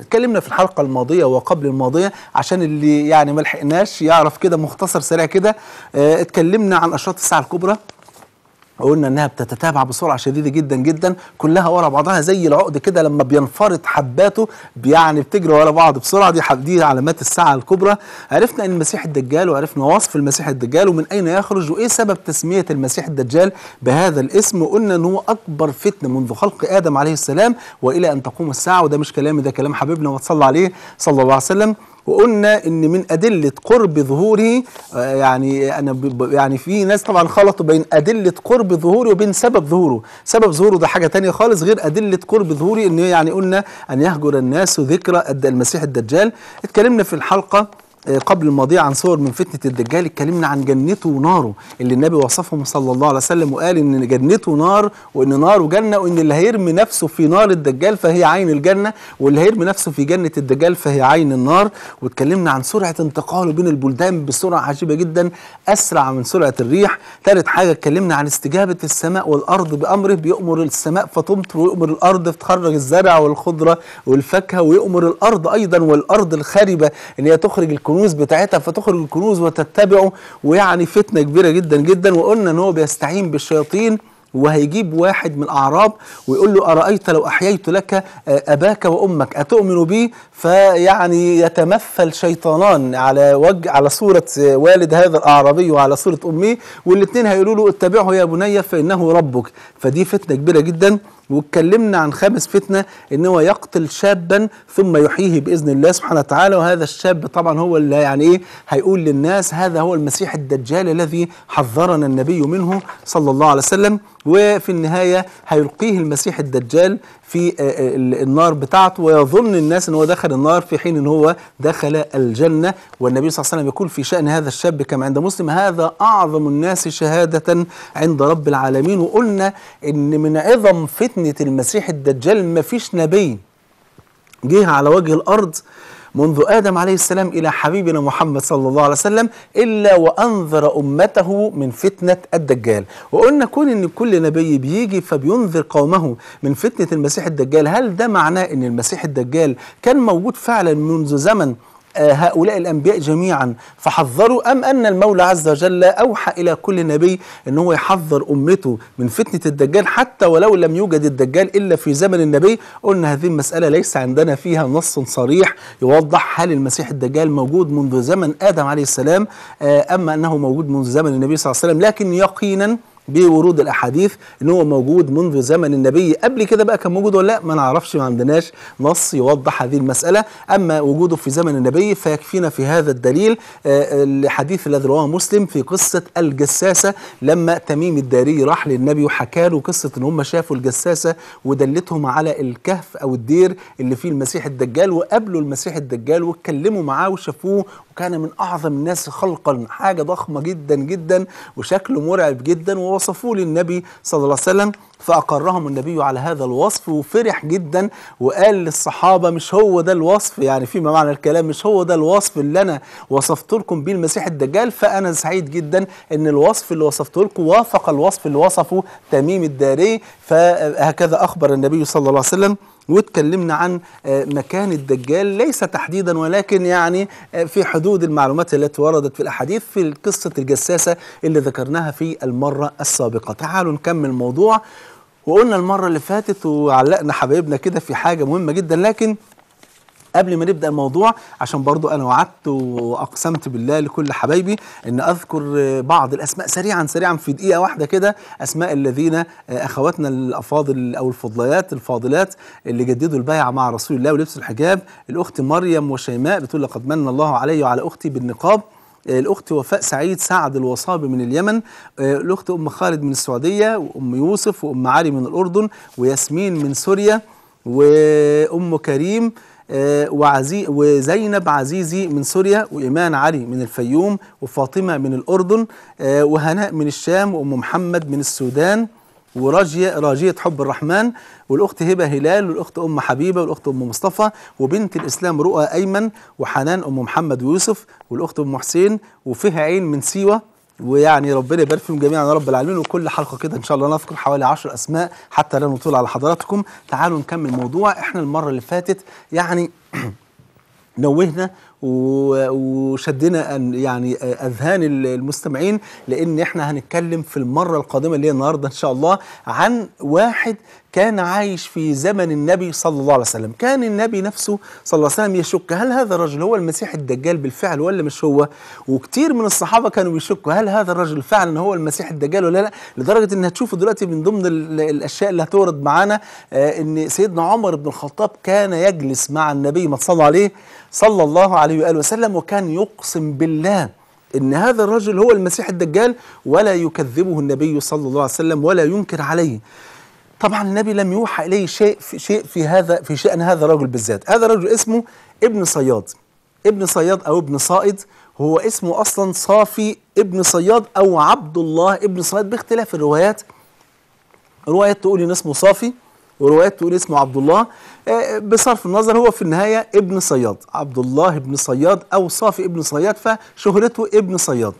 اتكلمنا في الحلقه الماضيه وقبل الماضيه عشان اللي يعني ما لحقناش يعرف كده مختصر سريع كده آه، اتكلمنا عن اشراط الساعه الكبرى قلنا انها بتتتابع بسرعه شديده جدا جدا كلها ورا بعضها زي العقد كده لما بينفرط حباته يعني بتجري ورا بعض بسرعه دي دي علامات الساعه الكبرى عرفنا ان المسيح الدجال وعرفنا وصف المسيح الدجال ومن اين يخرج وايه سبب تسميه المسيح الدجال بهذا الاسم وقلنا ان هو اكبر فتنه منذ خلق ادم عليه السلام والى ان تقوم الساعه وده مش كلامي ده كلام حبيبنا وتصلى عليه صلى الله عليه وسلم وقلنا ان من ادله قرب ظهوره آه، يعني انا يعني في ناس طبعا خلطوا بين ادله قرب ظهوره وبين سبب ظهوره سبب ظهوره ده حاجه تانية خالص غير ادله قرب ظهوره ان يعني قلنا ان يهجر الناس ذكرى المسيح الدجال اتكلمنا في الحلقه قبل الماضي عن صور من فتنة الدجال اتكلمنا عن جنته وناره اللي النبي وصفهم صلى الله عليه وسلم وقال إن جنته نار وإن ناره جنة وإن اللي هيرمي نفسه في نار الدجال فهي عين الجنة واللي هيرمي نفسه في جنة الدجال فهي عين النار واتكلمنا عن سرعة انتقاله بين البلدان بسرعة عجيبة جدا أسرع من سرعة الريح ثالث حاجة اتكلمنا عن استجابة السماء والأرض بأمره بيؤمر السماء فتمطر ويؤمر الأرض تخرج الزرع والخضرة والفاكهة ويؤمر الأرض أيضا والأرض الخاربة إن هي تخرج الكنوز الكنوز بتاعتها فتخرج الكنوز وتتبعه ويعني فتنه كبيره جدا جدا وقلنا ان هو بيستعين بالشياطين وهيجيب واحد من الأعراب ويقول له أرأيت لو أحييت لك آه، أباك وأمك أتؤمن بي فيعني يتمثل شيطانان على وجه على صورة آه، والد هذا الأعرابي وعلى صورة أمه والاثنين هيقولوا له اتبعه يا بني فإنه ربك فدي فتنة كبيرة جدا واتكلمنا عن خامس فتنة ان هو يقتل شابا ثم يحييه باذن الله سبحانه وتعالى وهذا الشاب طبعا هو اللي يعني ايه هيقول للناس هذا هو المسيح الدجال الذي حذرنا النبي منه صلى الله عليه وسلم وفي النهاية هيلقيه المسيح الدجال في آه، آه، النار بتاعته ويظن الناس ان هو دخل النار في حين ان هو دخل الجنه والنبي صلى الله عليه وسلم يقول في شان هذا الشاب كما عند مسلم هذا اعظم الناس شهاده عند رب العالمين وقلنا ان من عظم فتنه المسيح الدجال ما فيش نبي جه على وجه الارض منذ آدم عليه السلام إلى حبيبنا محمد صلى الله عليه وسلم إلا وأنذر أمته من فتنة الدجال وقلنا كون أن كل نبي بيجي فبينذر قومه من فتنة المسيح الدجال هل ده معناه أن المسيح الدجال كان موجود فعلا منذ زمن هؤلاء الأنبياء جميعا فحذروا أم أن المولى عز وجل أوحى إلى كل نبي ان هو يحذر أمته من فتنة الدجال حتى ولو لم يوجد الدجال إلا في زمن النبي قلنا هذه المسألة ليس عندنا فيها نص صريح يوضح هل المسيح الدجال موجود منذ زمن آدم عليه السلام آه، أما أنه موجود منذ زمن النبي صلى الله عليه وسلم لكن يقينا بورود الاحاديث ان هو موجود منذ زمن النبي قبل كده بقى كان موجود ولا لا ما نعرفش ما عندناش نص يوضح هذه المساله اما وجوده في زمن النبي فيكفينا في هذا الدليل آه، الحديث الذي رواه مسلم في قصه الجساسه لما تميم الداري راح للنبي وحكى له قصه ان هم شافوا الجساسه ودلتهم على الكهف او الدير اللي فيه المسيح الدجال وقابلوا المسيح الدجال واتكلموا معاه وشافوه كان من أعظم الناس خلقا حاجة ضخمة جدا جدا وشكله مرعب جدا ووصفوه للنبي صلى الله عليه وسلم فأقرهم النبي على هذا الوصف وفرح جدا وقال للصحابة مش هو ده الوصف يعني فيما معنى الكلام مش هو ده الوصف اللي أنا وصفت لكم بيه المسيح الدجال فأنا سعيد جدا أن الوصف اللي وصفته لكم وافق الوصف اللي وصفه تميم الداري فهكذا أخبر النبي صلى الله عليه وسلم واتكلمنا عن آه، مكان الدجال ليس تحديدا ولكن يعني آه، في حدود المعلومات التي وردت في الأحاديث في قصة الجساسة اللي ذكرناها في المرة السابقة تعالوا نكمل الموضوع وقلنا المرة اللي فاتت وعلقنا حبايبنا كده في حاجة مهمة جدا لكن قبل ما نبدا الموضوع عشان برضو انا وعدت واقسمت بالله لكل حبايبي ان اذكر بعض الاسماء سريعا سريعا في دقيقه واحده كده اسماء الذين آه، اخواتنا الافاضل او الفضليات الفاضلات اللي جددوا البيعه مع رسول الله ولبس الحجاب الاخت مريم وشيماء بتقول لقد من الله علي وعلى اختي بالنقاب آه، الاخت وفاء سعيد سعد الوصابي من اليمن آه، الاخت ام خالد من السعوديه وام يوسف وام علي من الاردن وياسمين من سوريا وام كريم وعزي وزينب عزيزي من سوريا وإيمان علي من الفيوم وفاطمة من الأردن آه، وهناء من الشام وأم محمد من السودان وراجية راجية حب الرحمن والأخت هبة هلال والأخت أم حبيبة والأخت أم مصطفى وبنت الإسلام رؤى أيمن وحنان أم محمد ويوسف والأخت أم حسين وفيها عين من سيوة ويعني ربنا يبارك فيهم جميعا يا رب العالمين وكل حلقه كده ان شاء الله نذكر حوالي 10 اسماء حتى لا نطول على حضراتكم تعالوا نكمل موضوع احنا المره اللي فاتت يعني نوهنا وشدنا يعني اذهان المستمعين لان احنا هنتكلم في المره القادمه اللي هي النهارده ان شاء الله عن واحد كان عايش في زمن النبي صلى الله عليه وسلم كان النبي نفسه صلى الله عليه وسلم يشك هل هذا الرجل هو المسيح الدجال بالفعل ولا مش هو وكتير من الصحابة كانوا بيشكوا هل هذا الرجل فعلا هو المسيح الدجال ولا لا لدرجة ان هتشوفوا دلوقتي من ضمن الاشياء اللي هتورد معانا آه، ان سيدنا عمر بن الخطاب كان يجلس مع النبي ما صلى عليه صلى الله عليه وآله وسلم وكان يقسم بالله ان هذا الرجل هو المسيح الدجال ولا يكذبه النبي صلى الله عليه وسلم ولا ينكر عليه طبعا النبي لم يوحى اليه شيء في شيء في هذا في شأن هذا الرجل بالذات هذا الرجل اسمه ابن صياد ابن صياد او ابن صائد هو اسمه اصلا صافي ابن صياد او عبد الله ابن صياد باختلاف الروايات روايات تقول ان اسمه صافي وروايات تقول اسمه عبد الله آه، بصرف النظر هو في النهايه ابن صياد عبد الله ابن صياد او صافي ابن صياد فشهرته ابن صياد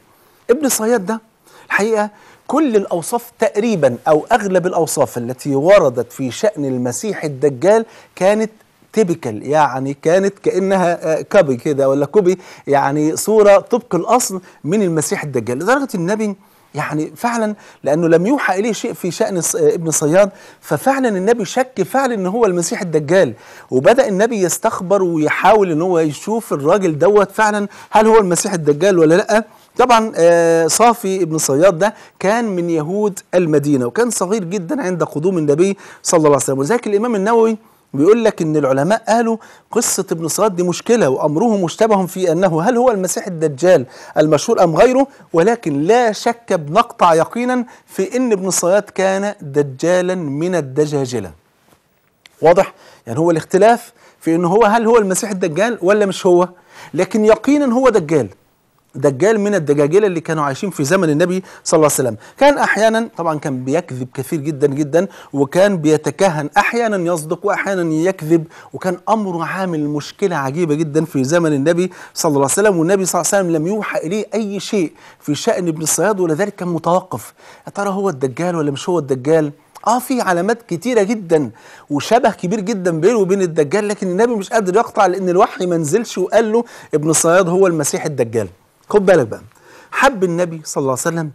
ابن صياد ده الحقيقه كل الأوصاف تقريبا أو أغلب الأوصاف التي وردت في شأن المسيح الدجال كانت تيبيكال يعني كانت كانها كبي آه، كده ولا كوبي يعني صوره طبق الاصل من المسيح الدجال لدرجه النبي يعني فعلا لانه لم يوحى اليه شيء في شان آه، ابن صياد ففعلا النبي شك فعلا ان هو المسيح الدجال وبدا النبي يستخبر ويحاول ان هو يشوف الراجل دوت فعلا هل هو المسيح الدجال ولا لا طبعا آه، صافي ابن صياد ده كان من يهود المدينة وكان صغير جدا عند قدوم النبي صلى الله عليه وسلم وذلك الإمام النووي بيقول لك ان العلماء قالوا قصه ابن صياد دي مشكله وامره مشتبه في انه هل هو المسيح الدجال المشهور ام غيره ولكن لا شك بنقطع يقينا في ان ابن صياد كان دجالا من الدجاجله. واضح؟ يعني هو الاختلاف في ان هو هل هو المسيح الدجال ولا مش هو؟ لكن يقينا هو دجال دجال من الدجاجلة اللي كانوا عايشين في زمن النبي صلى الله عليه وسلم كان أحيانا طبعا كان بيكذب كثير جدا جدا وكان بيتكهن أحيانا يصدق وأحيانا يكذب وكان أمره عامل مشكلة عجيبة جدا في زمن النبي صلى الله عليه وسلم والنبي صلى الله عليه وسلم لم يوحى إليه أي شيء في شأن ابن الصياد ولذلك كان متوقف يا ترى هو الدجال ولا مش هو الدجال اه في علامات كتيره جدا وشبه كبير جدا بينه وبين الدجال لكن النبي مش قادر يقطع لان الوحي ما نزلش وقال له ابن الصياد هو المسيح الدجال خد بالك بقى حب النبي صلى الله عليه وسلم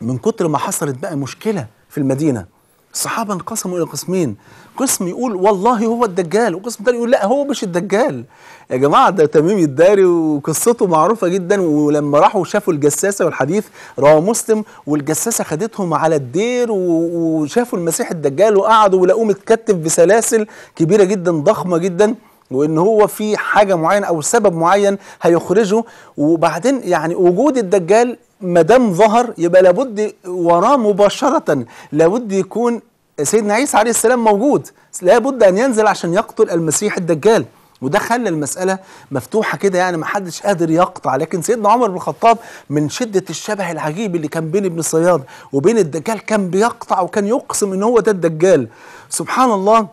من كتر ما حصلت بقى مشكله في المدينه الصحابه انقسموا الى قسمين قسم يقول والله هو الدجال وقسم تاني يقول لا هو مش الدجال يا جماعه ده تميم الداري وقصته معروفه جدا ولما راحوا شافوا الجساسه والحديث رواه مسلم والجساسه خدتهم على الدير وشافوا المسيح الدجال وقعدوا ولقوه متكتف بسلاسل كبيره جدا ضخمه جدا وان هو في حاجه معينه او سبب معين هيخرجه وبعدين يعني وجود الدجال ما دام ظهر يبقى لابد وراه مباشره لابد يكون سيدنا عيسى عليه السلام موجود لابد ان ينزل عشان يقتل المسيح الدجال وده خلى المسألة مفتوحة كده يعني ما حدش قادر يقطع لكن سيدنا عمر بن الخطاب من شدة الشبه العجيب اللي كان بين ابن صياد وبين الدجال كان بيقطع وكان يقسم ان هو ده الدجال سبحان الله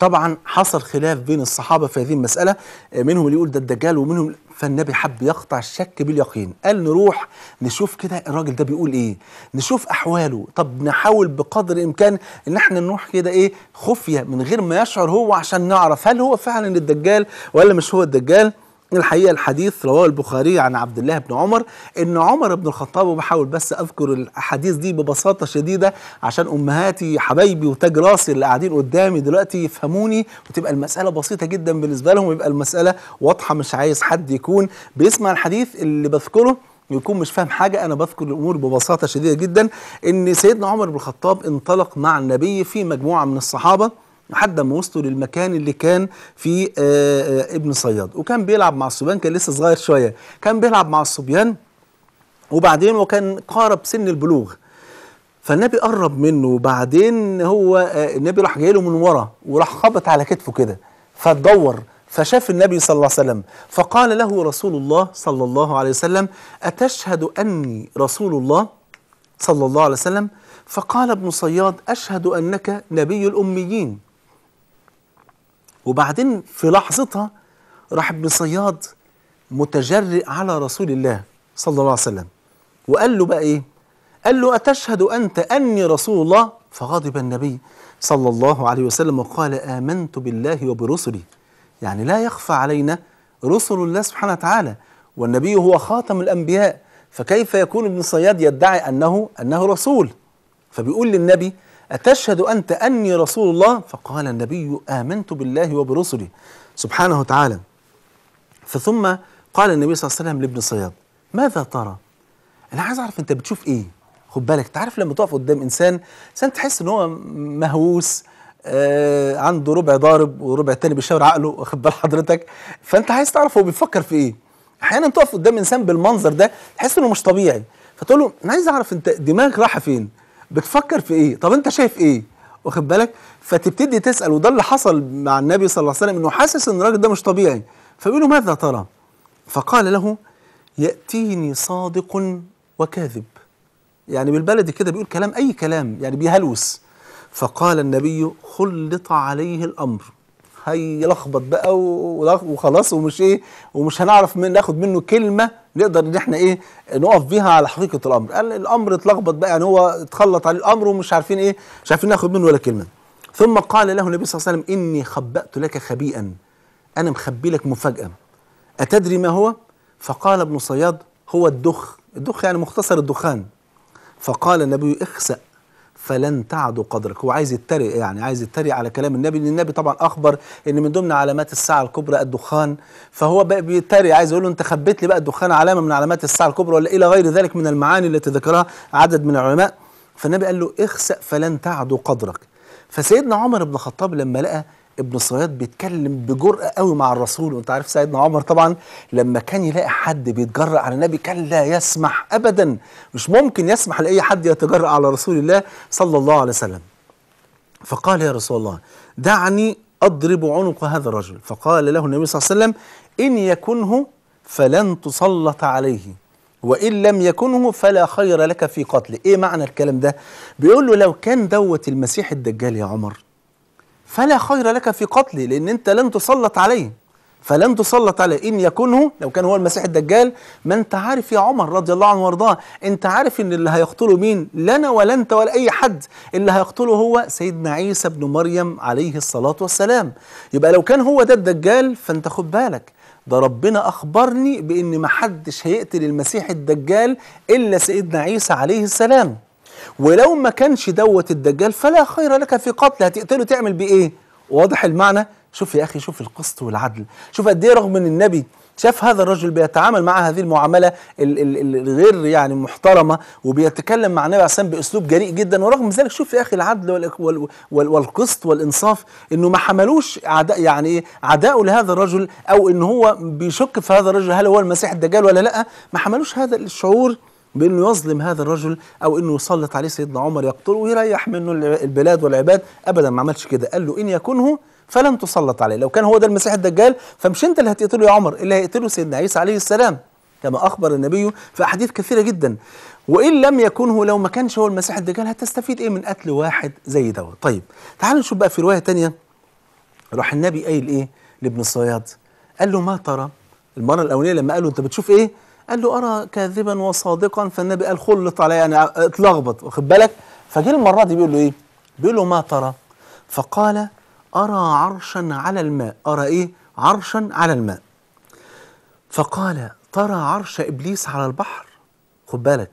طبعا حصل خلاف بين الصحابة في هذه المسألة آه، منهم اللي يقول ده الدجال ومنهم فالنبي حب يقطع الشك باليقين قال نروح نشوف كده الراجل ده بيقول ايه نشوف احواله طب نحاول بقدر الامكان ان احنا نروح كده ايه خفيه من غير ما يشعر هو عشان نعرف هل هو فعلا الدجال ولا مش هو الدجال الحقيقه الحديث رواه البخاري عن عبد الله بن عمر ان عمر بن الخطاب وبحاول بس اذكر الاحاديث دي ببساطه شديده عشان امهاتي حبايبي وتاج راسي اللي قاعدين قدامي دلوقتي يفهموني وتبقى المساله بسيطه جدا بالنسبه لهم ويبقى المساله واضحه مش عايز حد يكون بيسمع الحديث اللي بذكره يكون مش فاهم حاجة أنا بذكر الأمور ببساطة شديدة جدا إن سيدنا عمر بن الخطاب انطلق مع النبي في مجموعة من الصحابة لحد ما وصلوا للمكان اللي كان فيه آه، آه، ابن صياد وكان بيلعب مع الصبيان كان لسه صغير شويه كان بيلعب مع الصبيان وبعدين وكان قارب سن البلوغ فالنبي قرب منه وبعدين هو آه، النبي راح جاي له من ورا وراح خبط على كتفه كده فدور فشاف النبي صلى الله عليه وسلم فقال له رسول الله صلى الله عليه وسلم أتشهد أني رسول الله صلى الله عليه وسلم فقال ابن صياد أشهد أنك نبي الأميين وبعدين في لحظتها راح ابن صياد متجرئ على رسول الله صلى الله عليه وسلم وقال له بقى ايه قال له أتشهد أنت أني رسول الله فغضب النبي صلى الله عليه وسلم وقال آمنت بالله وبرسلي يعني لا يخفى علينا رسل الله سبحانه وتعالى والنبي هو خاتم الأنبياء فكيف يكون ابن صياد يدعي أنه أنه رسول فبيقول للنبي أتشهد أنت أني رسول الله فقال النبي آمنت بالله وبرسله سبحانه وتعالى فثم قال النبي صلى الله عليه وسلم لابن صياد ماذا ترى أنا عايز أعرف أنت بتشوف إيه خد بالك تعرف لما تقف قدام إنسان إنسان تحس إن هو مهووس آه عنده ربع ضارب وربع تاني بيشاور عقله واخد بال حضرتك فانت عايز تعرف هو بيفكر في ايه احيانا تقف قدام انسان بالمنظر ده تحس انه مش طبيعي فتقول له انا عايز اعرف انت دماغك رايحه فين بتفكر في ايه طب انت شايف ايه واخد بالك فتبتدي تسال وده اللي حصل مع النبي صلى الله عليه وسلم انه حاسس ان الراجل ده مش طبيعي فبيقول له ماذا ترى فقال له ياتيني صادق وكاذب يعني بالبلدي كده بيقول كلام اي كلام يعني بيهلوس فقال النبي خلط عليه الامر هيلخبط بقى وخلاص ومش ايه ومش هنعرف من ناخد منه كلمه نقدر ان احنا ايه نقف بيها على حقيقه الامر قال الامر اتلخبط بقى يعني هو اتخلط عليه الامر ومش عارفين ايه مش عارفين ناخد منه ولا كلمه ثم قال له النبي صلى الله عليه وسلم اني خبأت لك خبيئا انا مخبي لك مفاجاه اتدري ما هو فقال ابن صياد هو الدخ الدخ يعني مختصر الدخان فقال النبي اخسأ فلن تعدوا قدرك هو عايز يتريق يعني عايز يتريق على كلام النبي لان النبي طبعا اخبر ان من ضمن علامات الساعه الكبرى الدخان فهو بقى بيتريق عايز يقول له انت خبيت لي بقى الدخان علامه من علامات الساعه الكبرى ولا الى غير ذلك من المعاني التي ذكرها عدد من العلماء فالنبي قال له اخسأ فلن تعدوا قدرك فسيدنا عمر بن الخطاب لما لقى ابن صياد بيتكلم بجرأة قوي مع الرسول وانت عارف سيدنا عمر طبعا لما كان يلاقي حد بيتجرأ على النبي كان لا يسمح أبدا مش ممكن يسمح لأي حد يتجرأ على رسول الله صلى الله عليه وسلم فقال يا رسول الله دعني أضرب عنق هذا الرجل فقال له النبي صلى الله عليه وسلم إن يكنه فلن تسلط عليه وإن لم يكنه فلا خير لك في قتله إيه معنى الكلام ده بيقول له لو كان دوت المسيح الدجال يا عمر فلا خير لك في قتلي لأن أنت لن تسلط عليه فلن تسلط عليه إن يكونه لو كان هو المسيح الدجال ما أنت عارف يا عمر رضي الله عنه وارضاه أنت عارف إن اللي هيقتله مين لنا ولا أنت ولا أي حد اللي هيقتله هو سيدنا عيسى بن مريم عليه الصلاة والسلام يبقى لو كان هو ده الدجال فأنت خد بالك ده ربنا أخبرني بإن محدش هيقتل المسيح الدجال إلا سيدنا عيسى عليه السلام ولو ما كانش دوت الدجال فلا خير لك في قتله هتقتله تعمل بيه ايه واضح المعنى شوف يا اخي شوف القسط والعدل شوف قد ايه رغم ان النبي شاف هذا الرجل بيتعامل مع هذه المعاملة الغير يعني محترمة وبيتكلم مع النبي عليه بأسلوب جريء جدا ورغم ذلك شوف يا أخي العدل والقسط والإنصاف إنه ما حملوش عداء يعني إيه عداءه لهذا الرجل أو إن هو بيشك في هذا الرجل هل هو المسيح الدجال ولا لأ ما حملوش هذا الشعور بانه يظلم هذا الرجل او انه يسلط عليه سيدنا عمر يقتله ويريح منه البلاد والعباد ابدا ما عملش كده قال له ان يكنه فلن تسلط عليه لو كان هو ده المسيح الدجال فمش انت اللي هتقتله يا عمر اللي هيقتله سيدنا عيسى عليه السلام كما اخبر النبي في احاديث كثيره جدا وان لم يكنه لو ما كانش هو المسيح الدجال هتستفيد ايه من قتل واحد زي دوت طيب تعالوا نشوف بقى في روايه تانية راح النبي قايل ايه لابن الصياد قال له ما ترى المره الاولانيه لما قال له انت بتشوف ايه قال له أرى كاذبا وصادقا فالنبي قال خلط علي أنا يعني اتلخبط واخد بالك فجه المرة دي بيقول له إيه؟ بيقول له ما ترى؟ فقال أرى عرشا على الماء أرى إيه؟ عرشا على الماء فقال ترى عرش إبليس على البحر خد بالك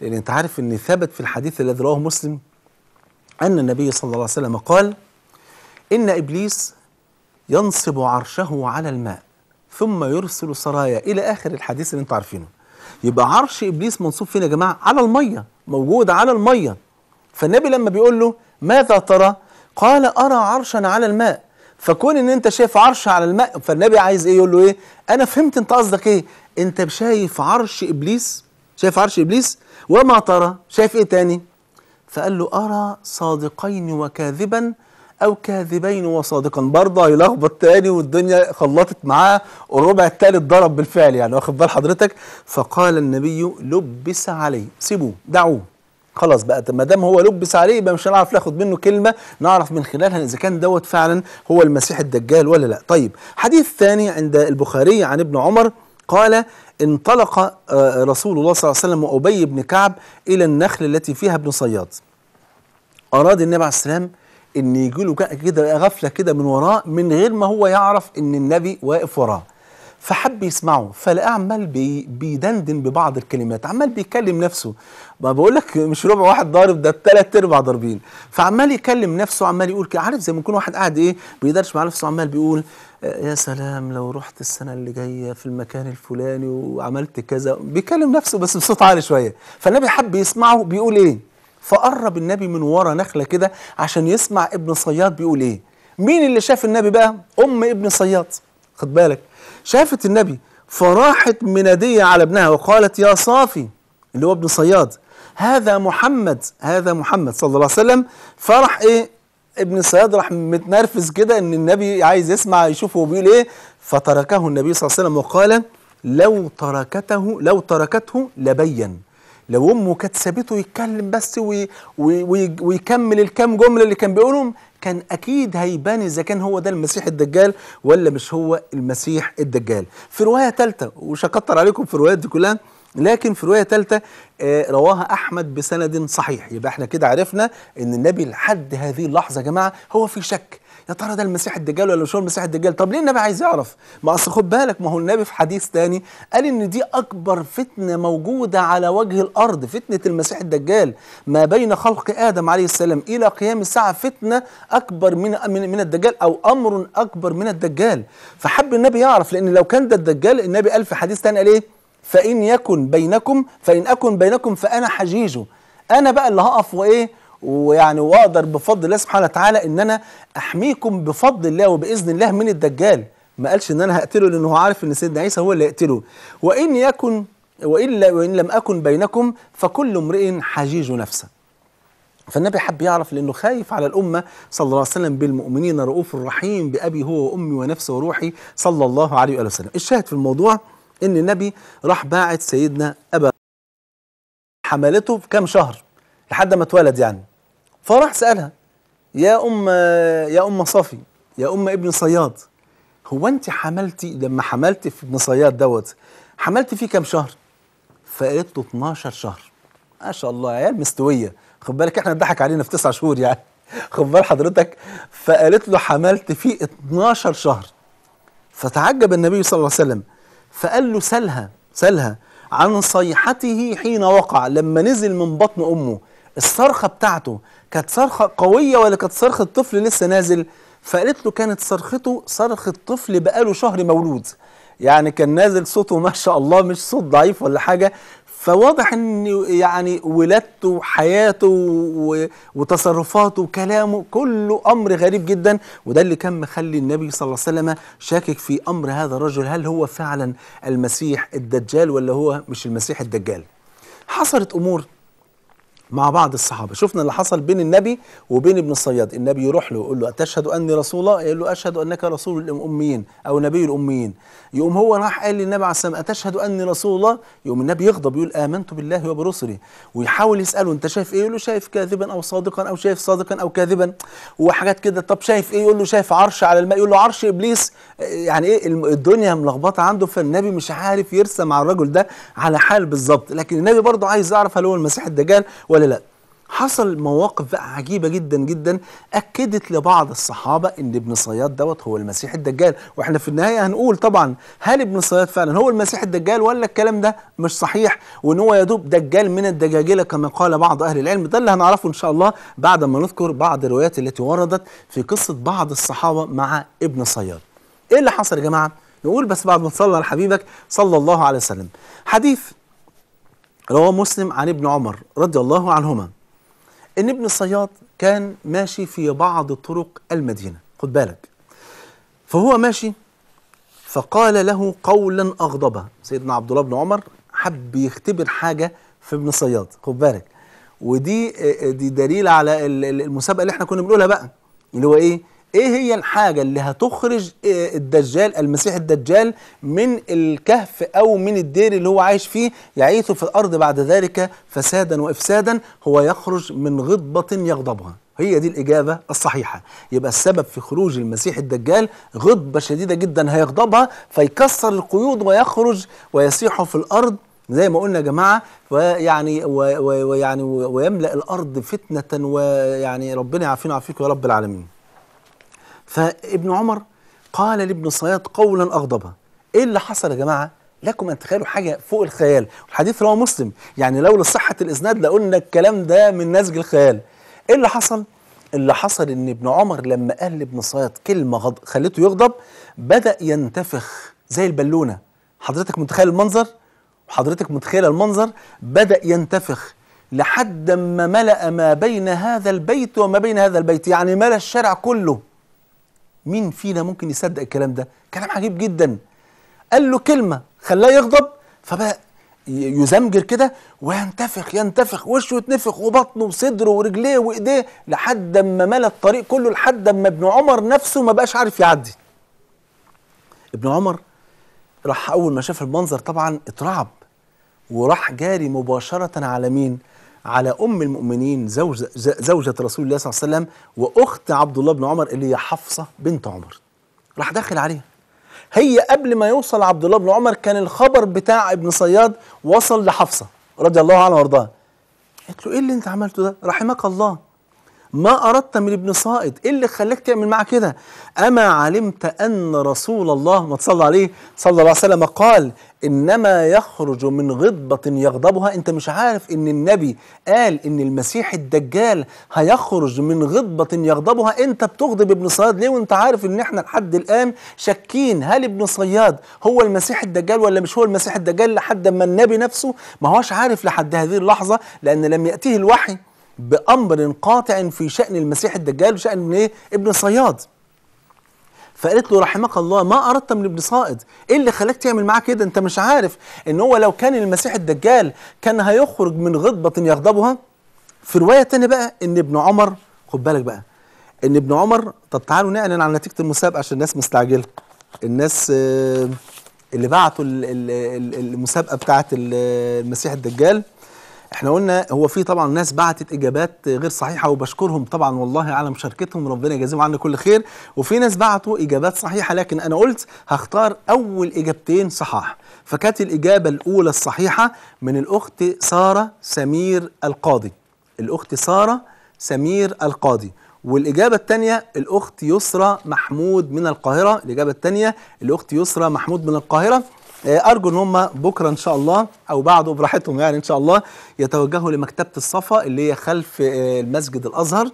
لأن أنت عارف أن ثبت في الحديث الذي رواه مسلم أن النبي صلى الله عليه وسلم قال إن إبليس ينصب عرشه على الماء ثم يرسل سرايا الى اخر الحديث اللي انتوا عارفينه يبقى عرش ابليس منصوب فين يا جماعه على الميه موجود على الميه فالنبي لما بيقول له ماذا ترى قال ارى عرشا على الماء فكون ان انت شايف عرش على الماء فالنبي عايز ايه يقول له ايه انا فهمت انت قصدك ايه انت شايف عرش ابليس شايف عرش ابليس وما ترى شايف ايه تاني فقال له ارى صادقين وكاذبا أو كاذبين وصادقا برضه هيلخبط تاني والدنيا خلطت معاه والربع التالت ضرب بالفعل يعني واخد بال حضرتك فقال النبي لبس عليه سيبوه دعوه خلاص بقى ما دام هو لبس عليه يبقى مش هنعرف ناخد منه كلمه نعرف من خلالها اذا كان دوت فعلا هو المسيح الدجال ولا لا طيب حديث ثاني عند البخاري عن ابن عمر قال انطلق آه، رسول الله صلى الله عليه وسلم وابي بن كعب الى النخل التي فيها ابن صياد اراد النبي عليه السلام ان يجي له كده غفله كده من وراه من غير ما هو يعرف ان النبي واقف وراه فحب يسمعه فلقاه عمال بي بيدندن ببعض الكلمات عمال بيكلم نفسه ما بقول لك مش ربع واحد ضارب ده ثلاث ارباع ضاربين فعمال يكلم نفسه عمال يقول كده عارف زي ما يكون واحد قاعد ايه بيدرش مع نفسه عمال بيقول آه، يا سلام لو رحت السنه اللي جايه في المكان الفلاني وعملت كذا بيكلم نفسه بس بصوت عالي شويه فالنبي حب يسمعه بيقول ايه فقرب النبي من ورا نخله كده عشان يسمع ابن صياد بيقول ايه مين اللي شاف النبي بقى ام ابن صياد خد بالك شافت النبي فراحت مناديه على ابنها وقالت يا صافي اللي هو ابن صياد هذا محمد هذا محمد صلى الله عليه وسلم فرح ايه ابن صياد راح متنرفز كده ان النبي عايز يسمع يشوفه بيقول ايه فتركه النبي صلى الله عليه وسلم وقال لو تركته لو تركته لبين لو امه كانت سابته يتكلم بس وي وي ويكمل الكام جمله اللي كان بيقولهم كان اكيد هيبان اذا كان هو ده المسيح الدجال ولا مش هو المسيح الدجال في روايه ثالثه ومش هكتر عليكم في الروايات دي كلها لكن في روايه ثالثه آه رواها احمد بسند صحيح يبقى احنا كده عرفنا ان النبي لحد هذه اللحظه يا جماعه هو في شك يا ترى ده المسيح الدجال ولا مش هو المسيح الدجال طب ليه النبي عايز يعرف ما اصل خد بالك ما هو النبي في حديث تاني قال ان دي اكبر فتنه موجوده على وجه الارض فتنه المسيح الدجال ما بين خلق ادم عليه السلام الى قيام الساعه فتنه اكبر من من الدجال او امر اكبر من الدجال فحب النبي يعرف لان لو كان ده الدجال النبي قال في حديث تاني قال ايه فإن يكن بينكم فإن أكن بينكم فأنا حجيجه أنا بقى اللي هقف وإيه ويعني واقدر بفضل الله سبحانه وتعالى ان انا احميكم بفضل الله وباذن الله من الدجال ما قالش ان انا هقتله لانه هو عارف ان سيدنا عيسى هو اللي هيقتله وان يكن والا وان لم اكن بينكم فكل امرئ حجيج نفسه فالنبي حب يعرف لانه خايف على الامه صلى الله عليه وسلم بالمؤمنين رؤوف رحيم بابي هو وامي ونفسي وروحي صلى الله عليه وسلم الشاهد في الموضوع ان النبي راح باعت سيدنا ابا حملته في كام شهر لحد ما اتولد يعني فراح سالها يا ام يا ام صافي يا ام ابن صياد هو انت حملتي لما حملتي في ابن صياد دوت حملتي فيه كام شهر فقالت له 12 شهر ما شاء الله عيال مستويه خد بالك احنا نضحك علينا في تسع شهور يعني خد بال حضرتك فقالت له حملت فيه 12 شهر فتعجب النبي صلى الله عليه وسلم فقال له سلها سلها عن صيحته حين وقع لما نزل من بطن امه الصرخه بتاعته كانت صرخه قويه ولا كانت صرخه طفل لسه نازل فقالت له كانت صرخته صرخه طفل بقاله شهر مولود يعني كان نازل صوته ما شاء الله مش صوت ضعيف ولا حاجه فواضح ان يعني ولادته وحياته وتصرفاته وكلامه كله امر غريب جدا وده اللي كان مخلي النبي صلى الله عليه وسلم شاكك في امر هذا الرجل هل هو فعلا المسيح الدجال ولا هو مش المسيح الدجال حصلت امور مع بعض الصحابه شفنا اللي حصل بين النبي وبين ابن الصياد النبي يروح له يقول له اتشهد اني رسول الله يقول له اشهد انك رسول الاميين او نبي الاميين يقوم هو راح قال للنبي عليه السلام اتشهد اني رسول الله يقوم النبي يغضب يقول امنت بالله وبرسله ويحاول يساله انت شايف ايه يقول له شايف كاذبا او صادقا او شايف صادقا او كاذبا وحاجات كده طب شايف ايه يقول له شايف عرش على الماء يقول له عرش ابليس يعني ايه الدنيا ملخبطه عنده فالنبي مش عارف يرسم على الرجل ده على حال بالظبط لكن النبي برضه عايز يعرف هل هو المسيح الدجال ولا لا حصل مواقف بقى عجيبة جدا جدا أكدت لبعض الصحابة إن ابن صياد دوت هو المسيح الدجال وإحنا في النهاية هنقول طبعا هل ابن صياد فعلا هو المسيح الدجال ولا الكلام ده مش صحيح وإن هو يدوب دجال من الدجاجلة كما قال بعض أهل العلم ده اللي هنعرفه إن شاء الله بعد ما نذكر بعض الروايات التي وردت في قصة بعض الصحابة مع ابن صياد ايه اللي حصل يا جماعه نقول بس بعد ما تصلي على حبيبك صلى الله عليه وسلم حديث رواه مسلم عن ابن عمر رضي الله عنهما ان ابن الصياد كان ماشي في بعض طرق المدينه خد بالك فهو ماشي فقال له قولا اغضبه سيدنا عبد الله بن عمر حب يختبر حاجه في ابن الصياد خد بالك ودي آه، آه، دي دليل على المسابقه اللي احنا كنا بنقولها بقى اللي هو ايه ايه هي الحاجة اللي هتخرج آه، الدجال المسيح الدجال من الكهف او من الدير اللي هو عايش فيه يعيث في الارض بعد ذلك فسادا وافسادا هو يخرج من غضبة يغضبها هي دي الإجابة الصحيحة يبقى السبب في خروج المسيح الدجال غضبة شديدة جدا هيغضبها فيكسر القيود ويخرج ويسيح في الأرض زي ما قلنا يا جماعه ويعني ويعني ويملا الارض فتنه ويعني ربنا يعافينا ويعافيكم يا رب العالمين فابن عمر قال لابن صياد قولا أغضبا إيه اللي حصل يا جماعة لكم أن تخيلوا حاجة فوق الخيال الحديث رواه مسلم يعني لولا صحة الإسناد لقلنا الكلام ده من نسج الخيال إيه اللي حصل اللي حصل ان ابن عمر لما قال لابن صياد كلمه غض... خلته يغضب بدا ينتفخ زي البالونه حضرتك متخيل المنظر وحضرتك متخيله المنظر بدا ينتفخ لحد ما ملا ما بين هذا البيت وما بين هذا البيت يعني ملا الشارع كله مين فينا ممكن يصدق الكلام ده كلام عجيب جدا قال له كلمه خلاه يغضب فبقى يزمجر كده وينتفخ ينتفخ وشه يتنفخ وبطنه وصدره ورجليه وايديه لحد اما ملا الطريق كله لحد اما ابن عمر نفسه ما بقاش عارف يعدي ابن عمر راح اول ما شاف المنظر طبعا اترعب وراح جاري مباشره على مين على أم المؤمنين زوج زوجة رسول الله صلى الله عليه وسلم وأخت عبد الله بن عمر اللي هي حفصة بنت عمر راح داخل عليها هي قبل ما يوصل عبد الله بن عمر كان الخبر بتاع ابن صياد وصل لحفصة رضي الله عنها وارضاها قالت له ايه اللي انت عملته ده رحمك الله ما أردت من ابن صائد إيه اللي خلاك تعمل معاه كده أما علمت أن رسول الله ما تصلى عليه صلى الله عليه وسلم قال إنما يخرج من غضبة يغضبها أنت مش عارف إن النبي قال إن المسيح الدجال هيخرج من غضبة يغضبها أنت بتغضب ابن صياد ليه وأنت عارف إن إحنا لحد الآن شاكين هل ابن صياد هو المسيح الدجال ولا مش هو المسيح الدجال لحد ما النبي نفسه ما هوش عارف لحد هذه اللحظة لأن لم يأتيه الوحي بأمر قاطع في شأن المسيح الدجال وشأن إيه؟ ابن صياد فقالت له رحمك الله ما أردت من ابن صائد إيه اللي خلاك تعمل معاه كده أنت مش عارف إن هو لو كان المسيح الدجال كان هيخرج من غضبة يغضبها في رواية تانية بقى إن ابن عمر خد بالك بقى إن ابن عمر طب تعالوا نعلن عن نتيجة المسابقة عشان الناس مستعجلة الناس آه، اللي بعتوا المسابقة بتاعة المسيح الدجال احنا قلنا هو في طبعا ناس بعتت اجابات غير صحيحه وبشكرهم طبعا والله على مشاركتهم ربنا يجازيهم عنا كل خير وفي ناس بعتوا اجابات صحيحه لكن انا قلت هختار اول اجابتين صحاح فكانت الاجابه الاولى الصحيحه من الاخت ساره سمير القاضي الاخت ساره سمير القاضي والإجابة الثانية الأخت يسرى محمود من القاهرة الإجابة الثانية الأخت يسرى محمود من القاهرة آه، ارجو ان هم بكره ان شاء الله او بعده براحتهم يعني ان شاء الله يتوجهوا لمكتبه الصفا اللي هي خلف آه، المسجد الازهر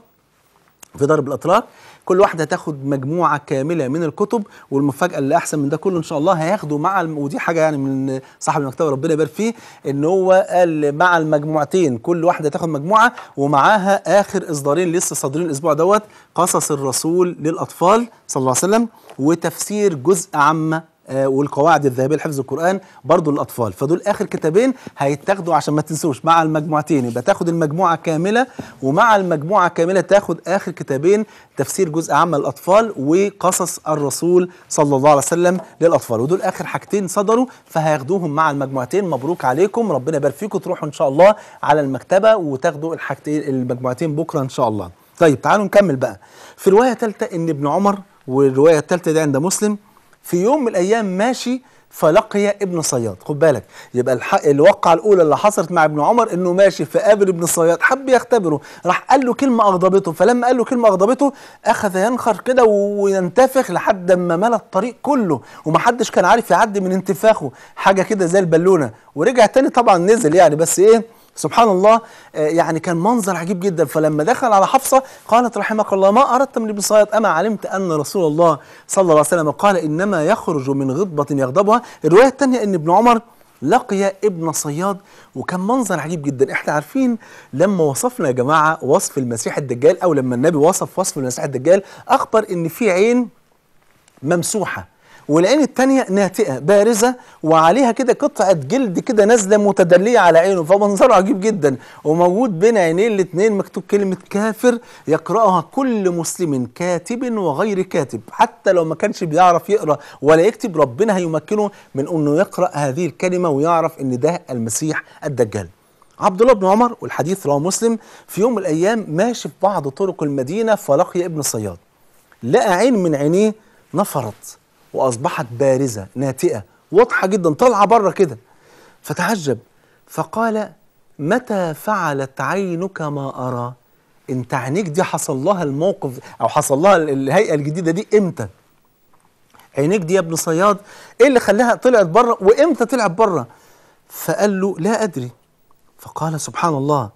في درب الاطراق كل واحده تاخد مجموعه كامله من الكتب والمفاجاه اللي احسن من ده كله ان شاء الله هياخدوا مع الم... ودي حاجه يعني من صاحب المكتبه ربنا يبارك فيه ان هو قال مع المجموعتين كل واحده تاخد مجموعه ومعاها اخر اصدارين لسه صادرين الاسبوع دوت قصص الرسول للاطفال صلى الله عليه وسلم وتفسير جزء عامه آه، والقواعد الذهبيه لحفظ القران برضو للاطفال فدول اخر كتابين هيتاخدوا عشان ما تنسوش مع المجموعتين يبقى تاخد المجموعه كامله ومع المجموعه كامله تاخد اخر كتابين تفسير جزء عام للاطفال وقصص الرسول صلى الله عليه وسلم للاطفال ودول اخر حاجتين صدروا فهياخدوهم مع المجموعتين مبروك عليكم ربنا يبارك فيكم تروحوا ان شاء الله على المكتبه وتاخدوا الحاجتين المجموعتين بكره ان شاء الله طيب تعالوا نكمل بقى في روايه ثالثه ان ابن عمر والروايه الثالثه دي عند مسلم في يوم من الايام ماشي فلقي ابن صياد خد بالك يبقى الوقعه الواقعة الأولى اللي حصلت مع ابن عمر إنه ماشي فقابل ابن صياد حب يختبره راح قال له كلمة أغضبته فلما قال له كلمة أغضبته أخذ ينخر كده وينتفخ لحد ما ملى الطريق كله ومحدش كان عارف يعدي من انتفاخه حاجة كده زي البالونة ورجع تاني طبعا نزل يعني بس إيه سبحان الله آه، يعني كان منظر عجيب جدا فلما دخل على حفصة قالت رحمك الله ما أردت من ابن صياد أما علمت أن رسول الله صلى الله عليه وسلم قال إنما يخرج من غضبة يغضبها الرواية الثانية أن ابن عمر لقي ابن صياد وكان منظر عجيب جدا احنا عارفين لما وصفنا يا جماعة وصف المسيح الدجال أو لما النبي وصف وصف المسيح الدجال أخبر أن في عين ممسوحة والعين الثانيه ناتئة بارزة وعليها كده قطعة جلد كده نازلة متدلية على عينه فمنظره عجيب جدا وموجود بين عينيه الاثنين مكتوب كلمة كافر يقرأها كل مسلم كاتب وغير كاتب حتى لو ما كانش بيعرف يقرأ ولا يكتب ربنا هيمكنه من أنه يقرأ هذه الكلمة ويعرف أن ده المسيح الدجال عبد الله بن عمر والحديث رواه مسلم في يوم من الأيام ماشي في بعض طرق المدينة فلقي ابن صياد لقى عين من عينيه نفرت وأصبحت بارزة ناتئة واضحة جدا طالعة بره كده فتعجب فقال متى فعلت عينك ما أرى انت عينيك دي حصل لها الموقف او حصل لها الهيئه الجديده دي امتى عينيك دي يا ابن صياد ايه اللي خلاها طلعت بره وامتى طلعت بره فقال له لا ادري فقال سبحان الله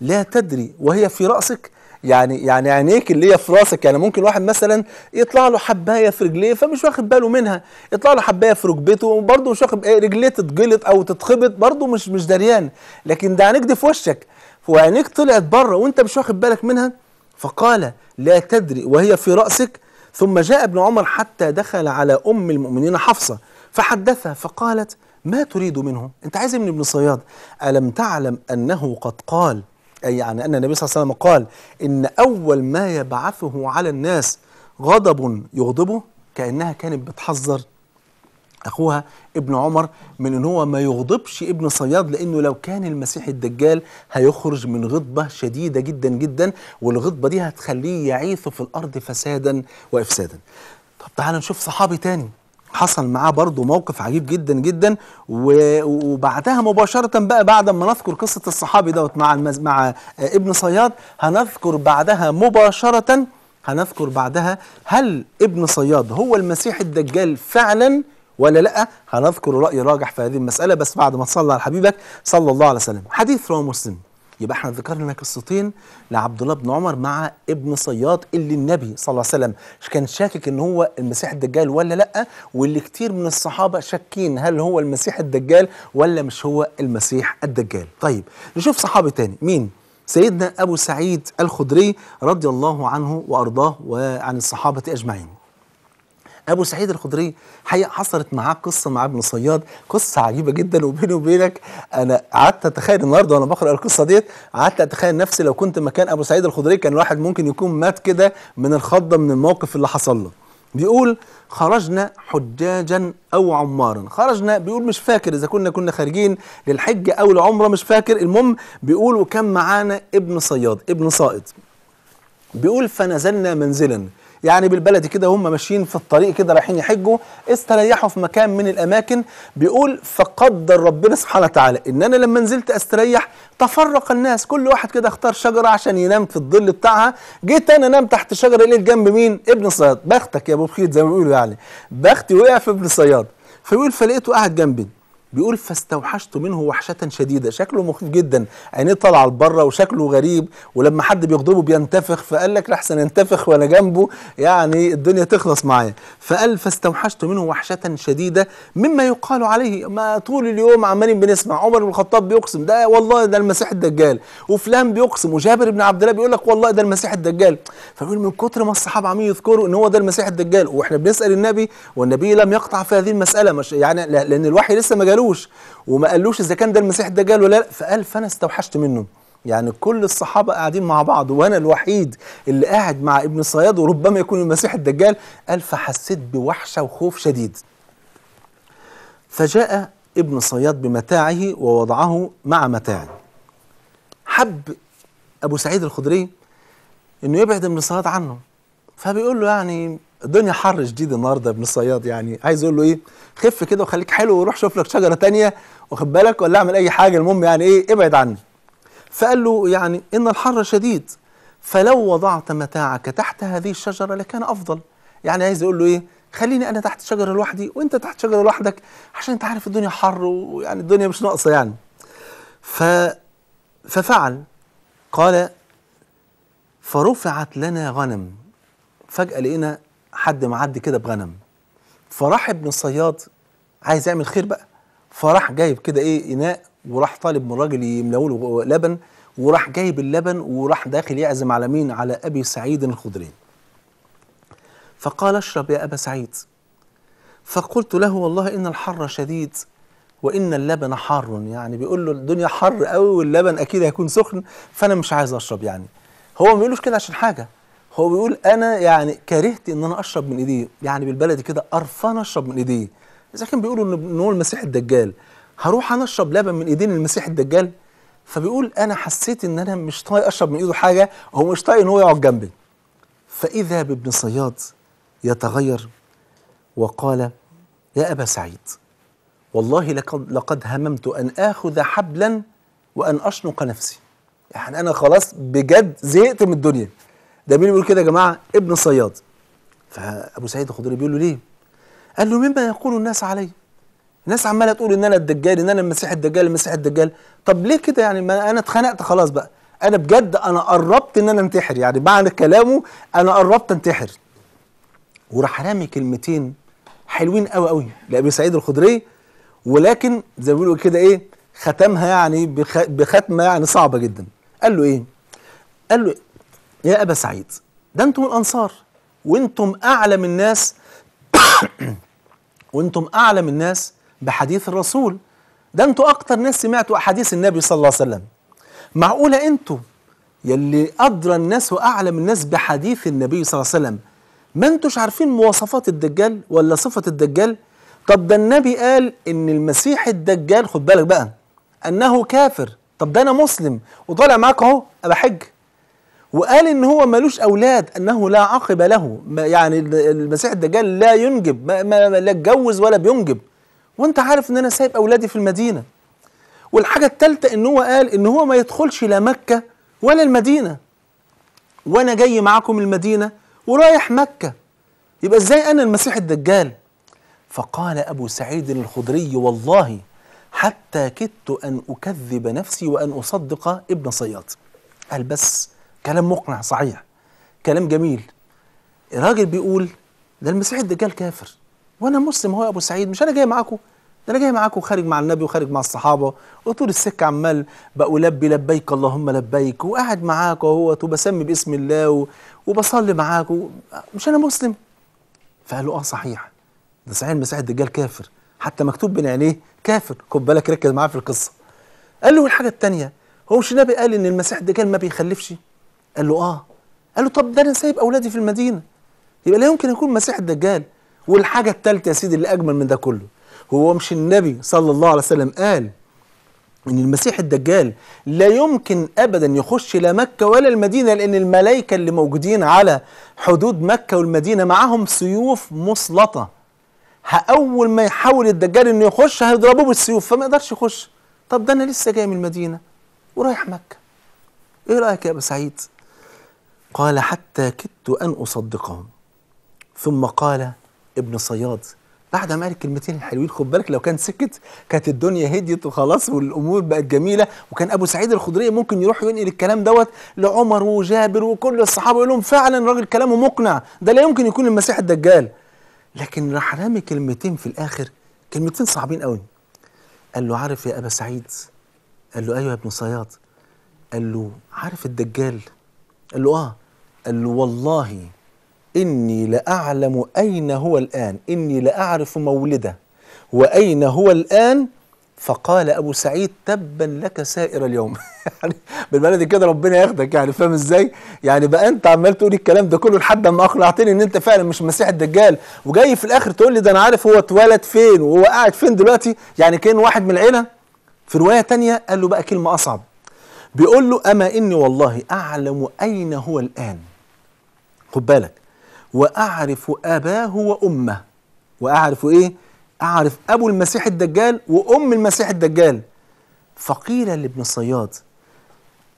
لا تدري وهي في راسك يعني يعني عينيك اللي هي في راسك يعني ممكن واحد مثلا يطلع له حبايه في رجليه فمش واخد باله منها يطلع له حبايه في ركبته وبرده مش واخد إيه، رجليه تتجلط او تتخبط برده مش مش دريان لكن ده عينيك دي في وشك وعينيك طلعت بره وانت مش واخد بالك منها فقال لا تدري وهي في راسك ثم جاء ابن عمر حتى دخل على ام المؤمنين حفصه فحدثها فقالت ما تريد منه انت عايز من ابن صياد الم تعلم انه قد قال يعني أن النبي صلى الله عليه وسلم قال إن أول ما يبعثه على الناس غضب يغضبه كأنها كانت بتحذر أخوها ابن عمر من أن هو ما يغضبش ابن صياد لأنه لو كان المسيح الدجال هيخرج من غضبة شديدة جدا جدا والغضبة دي هتخليه يعيث في الأرض فسادا وإفسادا طب تعالى نشوف صحابي تاني حصل معاه برضه موقف عجيب جدا جدا وبعدها مباشره بقى بعد ما نذكر قصه الصحابي دوت مع المز... مع ابن صياد هنذكر بعدها مباشره هنذكر بعدها هل ابن صياد هو المسيح الدجال فعلا ولا لا هنذكر راي راجح في هذه المساله بس بعد ما تصلى على حبيبك صلى الله عليه وسلم حديث رواه مسلم يبقى احنا ذكرنا قصتين لعبد الله بن عمر مع ابن صياد اللي النبي صلى الله عليه وسلم كان شاكك ان هو المسيح الدجال ولا لا واللي كتير من الصحابه شاكين هل هو المسيح الدجال ولا مش هو المسيح الدجال طيب نشوف صحابي تاني مين سيدنا ابو سعيد الخدري رضي الله عنه وارضاه وعن الصحابه اجمعين ابو سعيد الخضري حقيقه حصلت معاه قصه مع ابن صياد قصه عجيبه جدا وبيني وبينك انا قعدت اتخيل النهارده وانا بقرا القصه ديت قعدت اتخيل نفسي لو كنت مكان ابو سعيد الخضري كان الواحد ممكن يكون مات كده من الخضه من الموقف اللي حصل له بيقول خرجنا حجاجا او عمارا خرجنا بيقول مش فاكر اذا كنا كنا خارجين للحج او العمره مش فاكر المهم بيقول وكان معانا ابن صياد ابن صائد بيقول فنزلنا منزلا يعني بالبلدي كده هم ماشيين في الطريق كده رايحين يحجوا استريحوا في مكان من الاماكن بيقول فقدر ربنا سبحانه وتعالى ان انا لما نزلت استريح تفرق الناس كل واحد كده اختار شجره عشان ينام في الظل بتاعها جيت انا نام تحت شجره لقيت جنب مين ابن صياد بختك يا ابو بخيت زي ما بيقولوا يعني بختي وقع في ابن صياد فبيقول فلقيته قاعد جنبي بيقول فاستوحشت منه وحشة شديدة شكله مخيف جدا عينيه طالعة لبره وشكله غريب ولما حد بيغضبه بينتفخ فقال لك لحسن ينتفخ وانا جنبه يعني الدنيا تخلص معايا فقال فاستوحشت منه وحشة شديدة مما يقال عليه ما طول اليوم عمالين بنسمع عمر بن الخطاب بيقسم ده والله ده المسيح الدجال وفلان بيقسم وجابر بن عبد الله بيقول لك والله ده المسيح الدجال فبيقول من كتر ما الصحابة عمالين يذكروا ان هو ده المسيح الدجال واحنا بنسأل النبي والنبي لم يقطع في هذه المسألة مش يعني لان الوحي لسه ما جالوش قالوش وما قالوش اذا كان ده المسيح الدجال ولا لا فقال فانا استوحشت منه يعني كل الصحابة قاعدين مع بعض وأنا الوحيد اللي قاعد مع ابن صياد وربما يكون المسيح الدجال قال فحسيت بوحشة وخوف شديد فجاء ابن صياد بمتاعه ووضعه مع متاعه حب أبو سعيد الخضري أنه يبعد ابن صياد عنه فبيقول له يعني الدنيا حر شديد النهارده ابن الصياد يعني عايز اقول له ايه خف كده وخليك حلو وروح شوف لك شجره تانية واخد بالك ولا اعمل اي حاجه المهم يعني ايه ابعد عني فقال له يعني ان الحر شديد فلو وضعت متاعك تحت هذه الشجره لكان افضل يعني عايز اقول له ايه خليني انا تحت شجره لوحدي وانت تحت شجره لوحدك عشان انت عارف الدنيا حر ويعني الدنيا مش ناقصه يعني ف ففعل قال فرفعت لنا غنم فجأة لقينا حد معدي كده بغنم فراح ابن الصياد عايز يعمل خير بقى فراح جايب كده ايه اناء وراح طالب من راجل يملاه له لبن وراح جايب اللبن وراح داخل يعزم على مين على ابي سعيد الخدري فقال اشرب يا ابا سعيد فقلت له والله ان الحر شديد وان اللبن حار يعني بيقول له الدنيا حر قوي واللبن اكيد هيكون سخن فانا مش عايز اشرب يعني هو ما بيقولوش كده عشان حاجه هو بيقول انا يعني كرهت ان انا اشرب من ايديه يعني بالبلدي كده قرفان اشرب من ايديه اذا كان بيقولوا ان هو المسيح الدجال هروح انا اشرب لبن من ايدين المسيح الدجال فبيقول انا حسيت ان انا مش طايق اشرب من ايده حاجه هو مش طايق ان هو يقعد جنبي فاذا بابن صياد يتغير وقال يا ابا سعيد والله لقد لقد هممت ان اخذ حبلا وان اشنق نفسي يعني انا خلاص بجد زهقت من الدنيا ده مين بيقول كده يا جماعه ابن الصياد فابو سعيد الخضري بيقول له ليه قال له مما يقول الناس علي الناس عماله تقول ان انا الدجال ان انا المسيح الدجال المسيح الدجال طب ليه كده يعني ما انا اتخنقت خلاص بقى انا بجد انا قربت ان انا انتحر يعني معنى كلامه انا قربت انتحر وراح رامي كلمتين حلوين قوي قوي لابي سعيد الخضري ولكن زي ما بيقولوا كده ايه ختمها يعني بختمه يعني صعبه جدا قال له ايه قال له يا أبا سعيد ده أنتم الأنصار وأنتم أعلم الناس وأنتم أعلم الناس بحديث الرسول ده أنتم أكتر ناس سمعتوا أحاديث النبي صلى الله عليه وسلم معقولة أنتم يلي أدرى الناس وأعلم الناس بحديث النبي صلى الله عليه وسلم ما أنتوش عارفين مواصفات الدجال ولا صفة الدجال طب ده النبي قال إن المسيح الدجال خد بالك بقى أنه كافر طب ده أنا مسلم وطالع معاك أهو أبا حج وقال ان هو ملوش اولاد انه لا عقب له يعني المسيح الدجال لا ينجب ما, ما لا اتجوز ولا بينجب وانت عارف ان انا سايب اولادي في المدينه والحاجه الثالثه ان هو قال ان هو ما يدخلش لا مكه ولا المدينه وانا جاي معاكم المدينه ورايح مكه يبقى ازاي انا المسيح الدجال فقال ابو سعيد الخدري والله حتى كدت ان اكذب نفسي وان اصدق ابن صياد قال بس كلام مقنع صحيح كلام جميل الراجل بيقول ده المسيح الدجال كافر وانا مسلم هو ابو سعيد مش انا جاي معاكم ده انا جاي معاكم خارج مع النبي وخارج مع الصحابه وطول السكه عمال بقول لبي لبيك اللهم لبيك وقاعد معاك اهوت وبسمي باسم الله وبصلي معاك مش انا مسلم فقال له اه صحيح ده صحيح المسيح الدجال كافر حتى مكتوب بين عينيه كافر خد بالك ركز معاه في القصه قال له الحاجه الثانيه هو مش النبي قال ان المسيح الدجال ما بيخلفش قال له اه قال له طب ده انا سايب اولادي في المدينه يبقى لا يمكن يكون مسيح الدجال والحاجه الثالثه يا سيدي اللي اجمل من ده كله هو مش النبي صلى الله عليه وسلم قال ان المسيح الدجال لا يمكن ابدا يخش لا مكه ولا المدينه لان الملائكه اللي موجودين على حدود مكه والمدينه معاهم سيوف مسلطه اول ما يحاول الدجال انه يخش هيضربوه بالسيوف فما يقدرش يخش طب ده انا لسه جاي من المدينه ورايح مكه ايه رايك يا ابو سعيد قال حتى كدت أن أصدقهم ثم قال ابن صياد بعد ما قال الكلمتين الحلوين خد بالك لو كان سكت كانت الدنيا هديت وخلاص والامور بقت جميله وكان ابو سعيد الخضريه ممكن يروح ينقل الكلام دوت لعمر وجابر وكل الصحابه يقول لهم فعلا راجل كلامه مقنع ده لا يمكن يكون المسيح الدجال لكن راح رامي كلمتين في الاخر كلمتين صعبين قوي قال له عارف يا ابا سعيد قال له ايوه يا ابن صياد قال له عارف الدجال قال له اه قال له والله إني لأعلم أين هو الآن إني لأعرف مولده وأين هو الآن فقال أبو سعيد تبا لك سائر اليوم يعني بالبلدي كده ربنا ياخدك يعني فاهم ازاي يعني بقى انت عمال تقول الكلام ده كله لحد ما أقنعتني ان انت فعلا مش مسيح الدجال وجاي في الآخر تقول لي ده أنا عارف هو اتولد فين وهو قاعد فين دلوقتي يعني كان واحد من العيلة في رواية تانية قال له بقى كلمة أصعب بيقول له أما إني والله أعلم أين هو الآن خد بالك وأعرف أباه وأمه وأعرف إيه؟ أعرف أبو المسيح الدجال وأم المسيح الدجال فقيل لابن الصياد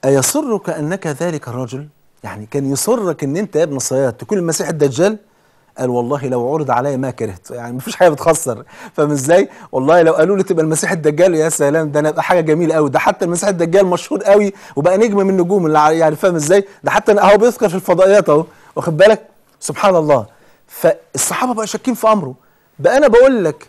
أيسرك أنك ذلك الرجل؟ يعني كان يسرك أن أنت يا ابن الصياد تكون المسيح الدجال؟ قال والله لو عرض عليا ما كرهت يعني مفيش حاجه بتخسر فاهم ازاي والله لو قالوا لي تبقى المسيح الدجال يا سلام ده انا ابقى حاجه جميله قوي ده حتى المسيح الدجال مشهور قوي وبقى نجم من نجوم يعني فاهم ازاي ده حتى اهو بيذكر في الفضائيات اهو واخد بالك سبحان الله فالصحابه بقى شاكين في امره بقى انا بقول لك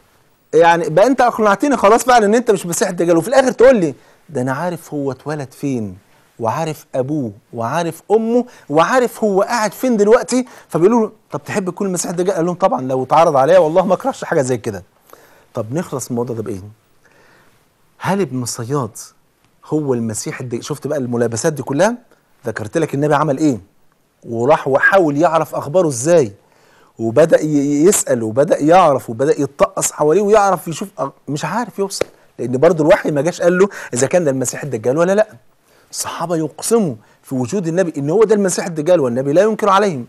يعني بقى انت اقنعتني خلاص فعلا ان انت مش مسيح الدجال وفي الاخر تقول لي ده انا عارف هو اتولد فين وعارف ابوه وعارف امه وعارف هو قاعد فين دلوقتي فبيقولوا له طب تحب تكون المسيح الدجال قال لهم طبعا لو اتعرض عليا والله ما اكرهش حاجه زي كده طب نخلص من الموضوع ده بايه هل ابن صياد هو المسيح الدجال شفت بقى الملابسات دي كلها ذكرت لك النبي عمل ايه وراح وحاول يعرف اخباره ازاي وبدا يسال وبدا يعرف وبدا يتطقص حواليه ويعرف يشوف مش عارف يوصل لان برضه الوحي ما جاش قال له اذا كان ده المسيح الدجال ولا لا الصحابه يقسموا في وجود النبي ان هو ده المسيح الدجال والنبي لا ينكر عليهم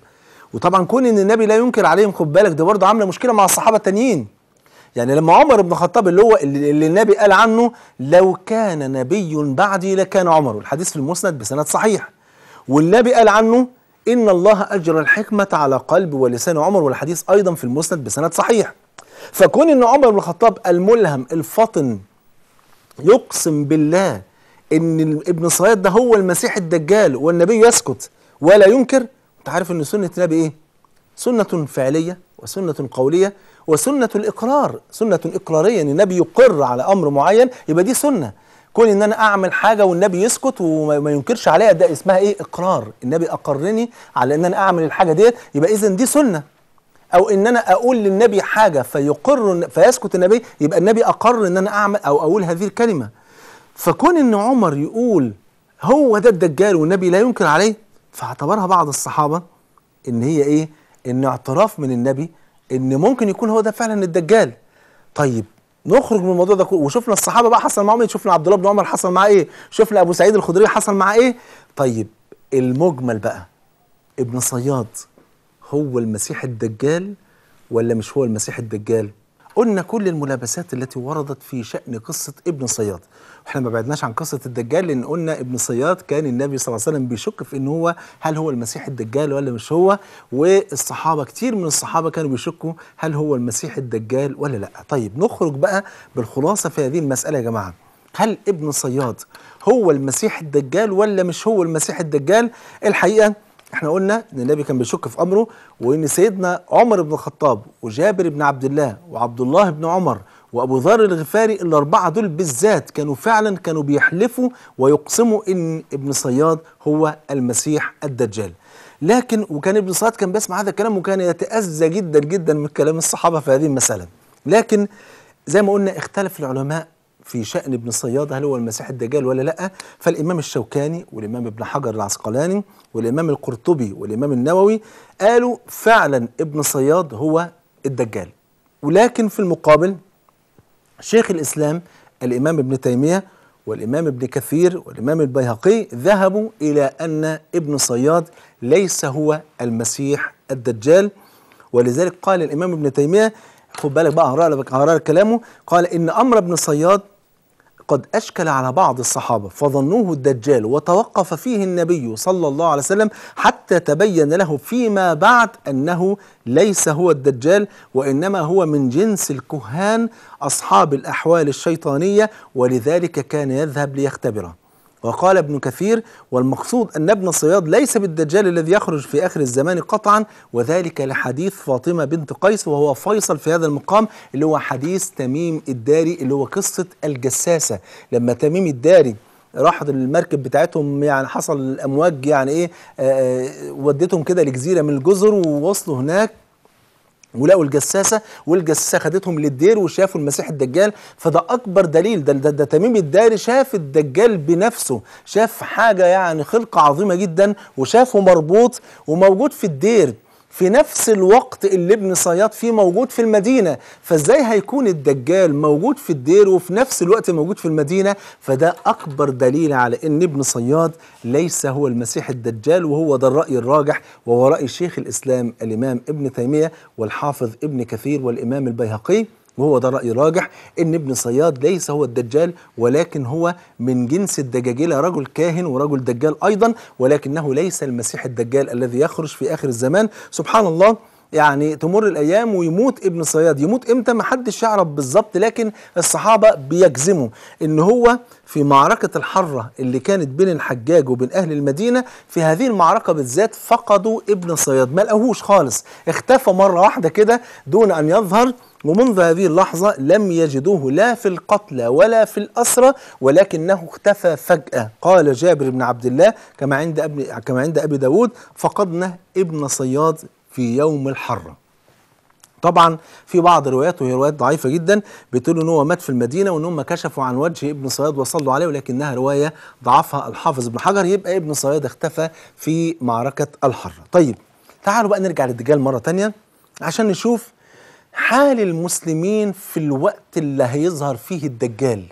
وطبعا كون ان النبي لا ينكر عليهم خد بالك ده برضه عامله مشكله مع الصحابه التانيين يعني لما عمر بن الخطاب اللي هو اللي النبي قال عنه لو كان نبي بعدي لكان عمر الحديث في المسند بسند صحيح والنبي قال عنه إن الله أجرى الحكمة على قلب ولسان عمر والحديث أيضا في المسند بسند صحيح فكون إن عمر بن الخطاب الملهم الفطن يقسم بالله إن ابن صياد ده هو المسيح الدجال والنبي يسكت ولا ينكر أنت عارف إن سنة النبي إيه؟ سنة فعلية وسنة قولية وسنة الإقرار سنة إقرارية إن النبي يقر على أمر معين يبقى دي سنة كون ان انا اعمل حاجه والنبي يسكت وما ينكرش عليها ده اسمها ايه اقرار النبي اقرني على ان انا اعمل الحاجه ديت يبقى اذا دي سنه او ان انا اقول للنبي حاجه فيقر فيسكت النبي يبقى النبي اقر ان انا اعمل او اقول هذه الكلمه فكون ان عمر يقول هو ده الدجال والنبي لا ينكر عليه فاعتبرها بعض الصحابه ان هي ايه ان اعتراف من النبي ان ممكن يكون هو ده فعلا الدجال طيب نخرج من الموضوع ده كله وشفنا الصحابه بقى حصل معاهم ايه شفنا عبد الله بن عمر حصل معاه ايه شفنا ابو سعيد الخدري حصل معاه ايه طيب المجمل بقى ابن صياد هو المسيح الدجال ولا مش هو المسيح الدجال قلنا كل الملابسات التي وردت في شأن قصة ابن صياد احنا ما بعدناش عن قصه الدجال لان قلنا ابن صياد كان النبي صلى الله عليه وسلم بيشك في ان هو هل هو المسيح الدجال ولا مش هو والصحابه كتير من الصحابه كانوا بيشكوا هل هو المسيح الدجال ولا لا طيب نخرج بقى بالخلاصه في هذه المساله يا جماعه هل ابن صياد هو المسيح الدجال ولا مش هو المسيح الدجال الحقيقه احنا قلنا ان النبي كان بيشك في امره وان سيدنا عمر بن الخطاب وجابر بن عبد الله وعبد الله بن عمر وابو ذر الغفاري الاربعه دول بالذات كانوا فعلا كانوا بيحلفوا ويقسموا ان ابن صياد هو المسيح الدجال لكن وكان ابن صياد كان بيسمع هذا الكلام وكان يتاذى جدا جدا من كلام الصحابه في هذه المساله لكن زي ما قلنا اختلف العلماء في شأن ابن صياد هل هو المسيح الدجال ولا لأ فالإمام الشوكاني والإمام ابن حجر العسقلاني والإمام القرطبي والإمام النووي قالوا فعلا ابن صياد هو الدجال ولكن في المقابل شيخ الإسلام الإمام ابن تيمية والإمام ابن كثير والإمام البيهقي ذهبوا إلى أن ابن صياد ليس هو المسيح الدجال ولذلك قال الإمام ابن تيمية خد بالك بقى هقرا لك كلامه قال إن أمر ابن صياد قد أشكل على بعض الصحابة فظنوه الدجال وتوقف فيه النبي صلى الله عليه وسلم حتى تبين له فيما بعد أنه ليس هو الدجال وإنما هو من جنس الكهان أصحاب الأحوال الشيطانية ولذلك كان يذهب ليختبره وقال ابن كثير والمقصود أن ابن الصياد ليس بالدجال الذي يخرج في آخر الزمان قطعا وذلك لحديث فاطمة بنت قيس وهو فيصل في هذا المقام اللي هو حديث تميم الداري اللي هو قصة الجساسة لما تميم الداري راحت المركب بتاعتهم يعني حصل امواج يعني ايه آه، آه، ودتهم كده لجزيره من الجزر ووصلوا هناك ولقوا الجساسه والجساسه خدتهم للدير وشافوا المسيح الدجال فده اكبر دليل ده, ده, ده تميم الداري شاف الدجال بنفسه شاف حاجه يعني خلقه عظيمه جدا وشافه مربوط وموجود في الدير في نفس الوقت اللي ابن صياد فيه موجود في المدينة فازاي هيكون الدجال موجود في الدير وفي نفس الوقت موجود في المدينة فده أكبر دليل على أن ابن صياد ليس هو المسيح الدجال وهو ده الرأي الراجح وهو رأي شيخ الإسلام الإمام ابن تيمية والحافظ ابن كثير والإمام البيهقي وهو ده رأي راجح إن ابن صياد ليس هو الدجال ولكن هو من جنس الدجاجلة رجل كاهن ورجل دجال أيضا ولكنه ليس المسيح الدجال الذي يخرج في آخر الزمان سبحان الله يعني تمر الايام ويموت ابن صياد يموت امتى ما حدش يعرف بالظبط لكن الصحابه بيجزموا ان هو في معركه الحره اللي كانت بين الحجاج وبين اهل المدينه في هذه المعركه بالذات فقدوا ابن صياد ما لقوهوش خالص اختفى مره واحده كده دون ان يظهر ومنذ هذه اللحظة لم يجدوه لا في القتلى ولا في الأسرى ولكنه اختفى فجأة قال جابر بن عبد الله كما عند أبي, كما عند أبي داود فقدنا ابن صياد في يوم الحرة طبعا في بعض رواياته وهي روايات ضعيفه جدا بتقول ان هو مات في المدينه وان هم كشفوا عن وجه ابن صياد وصلوا عليه ولكنها روايه ضعفها الحافظ ابن حجر يبقى ابن صياد اختفى في معركه الحره. طيب تعالوا بقى نرجع للدجال مره ثانيه عشان نشوف حال المسلمين في الوقت اللي هيظهر فيه الدجال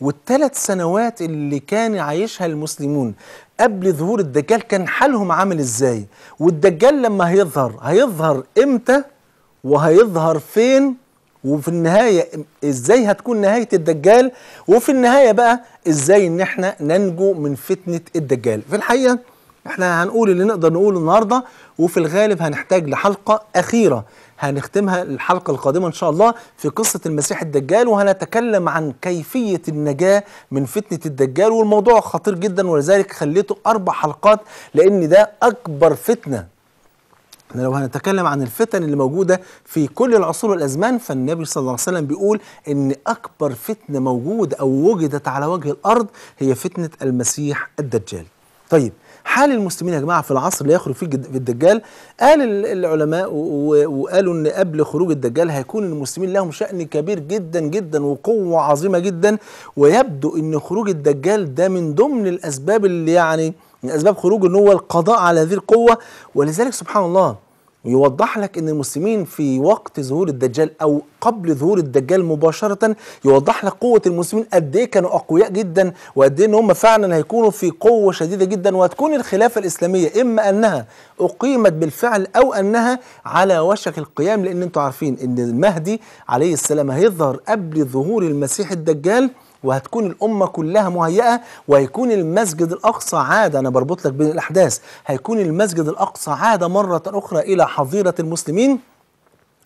والثلاث سنوات اللي كان عايشها المسلمون قبل ظهور الدجال كان حالهم عامل ازاي والدجال لما هيظهر هيظهر امتى وهيظهر فين وفي النهاية ازاي هتكون نهاية الدجال وفي النهاية بقى ازاي ان احنا ننجو من فتنة الدجال في الحقيقة احنا هنقول اللي نقدر نقوله النهاردة وفي الغالب هنحتاج لحلقة اخيرة هنختمها الحلقة القادمة إن شاء الله في قصة المسيح الدجال وهنتكلم عن كيفية النجاة من فتنة الدجال والموضوع خطير جدا ولذلك خليته أربع حلقات لأن ده أكبر فتنة احنا لو هنتكلم عن الفتن اللي موجوده في كل العصور والازمان فالنبي صلى الله عليه وسلم بيقول ان اكبر فتنه موجوده او وجدت على وجه الارض هي فتنه المسيح الدجال. طيب حال المسلمين يا جماعه في العصر اللي يخرج فيه الدجال قال العلماء وقالوا ان قبل خروج الدجال هيكون المسلمين لهم شأن كبير جدا جدا وقوه عظيمه جدا ويبدو ان خروج الدجال ده من ضمن الاسباب اللي يعني من اسباب خروجه ان هو القضاء على هذه القوه ولذلك سبحان الله يوضح لك ان المسلمين في وقت ظهور الدجال او قبل ظهور الدجال مباشره يوضح لك قوه المسلمين قد ايه كانوا اقوياء جدا وقد ايه ان هم فعلا هيكونوا في قوه شديده جدا وهتكون الخلافه الاسلاميه اما انها اقيمت بالفعل او انها على وشك القيام لان انتوا عارفين ان المهدي عليه السلام هيظهر قبل ظهور المسيح الدجال وهتكون الأمة كلها مهيئة وهيكون المسجد الأقصى عاد أنا بربط لك بين الأحداث هيكون المسجد الأقصى عاد مرة أخرى إلى حظيرة المسلمين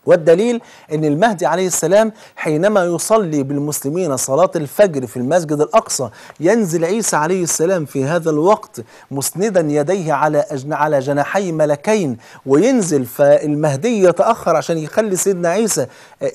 والدليل ان المهدي عليه السلام حينما يصلي بالمسلمين صلاة الفجر في المسجد الاقصى ينزل عيسى عليه السلام في هذا الوقت مسندا يديه على على جناحي ملكين وينزل فالمهدي يتاخر عشان يخلي سيدنا عيسى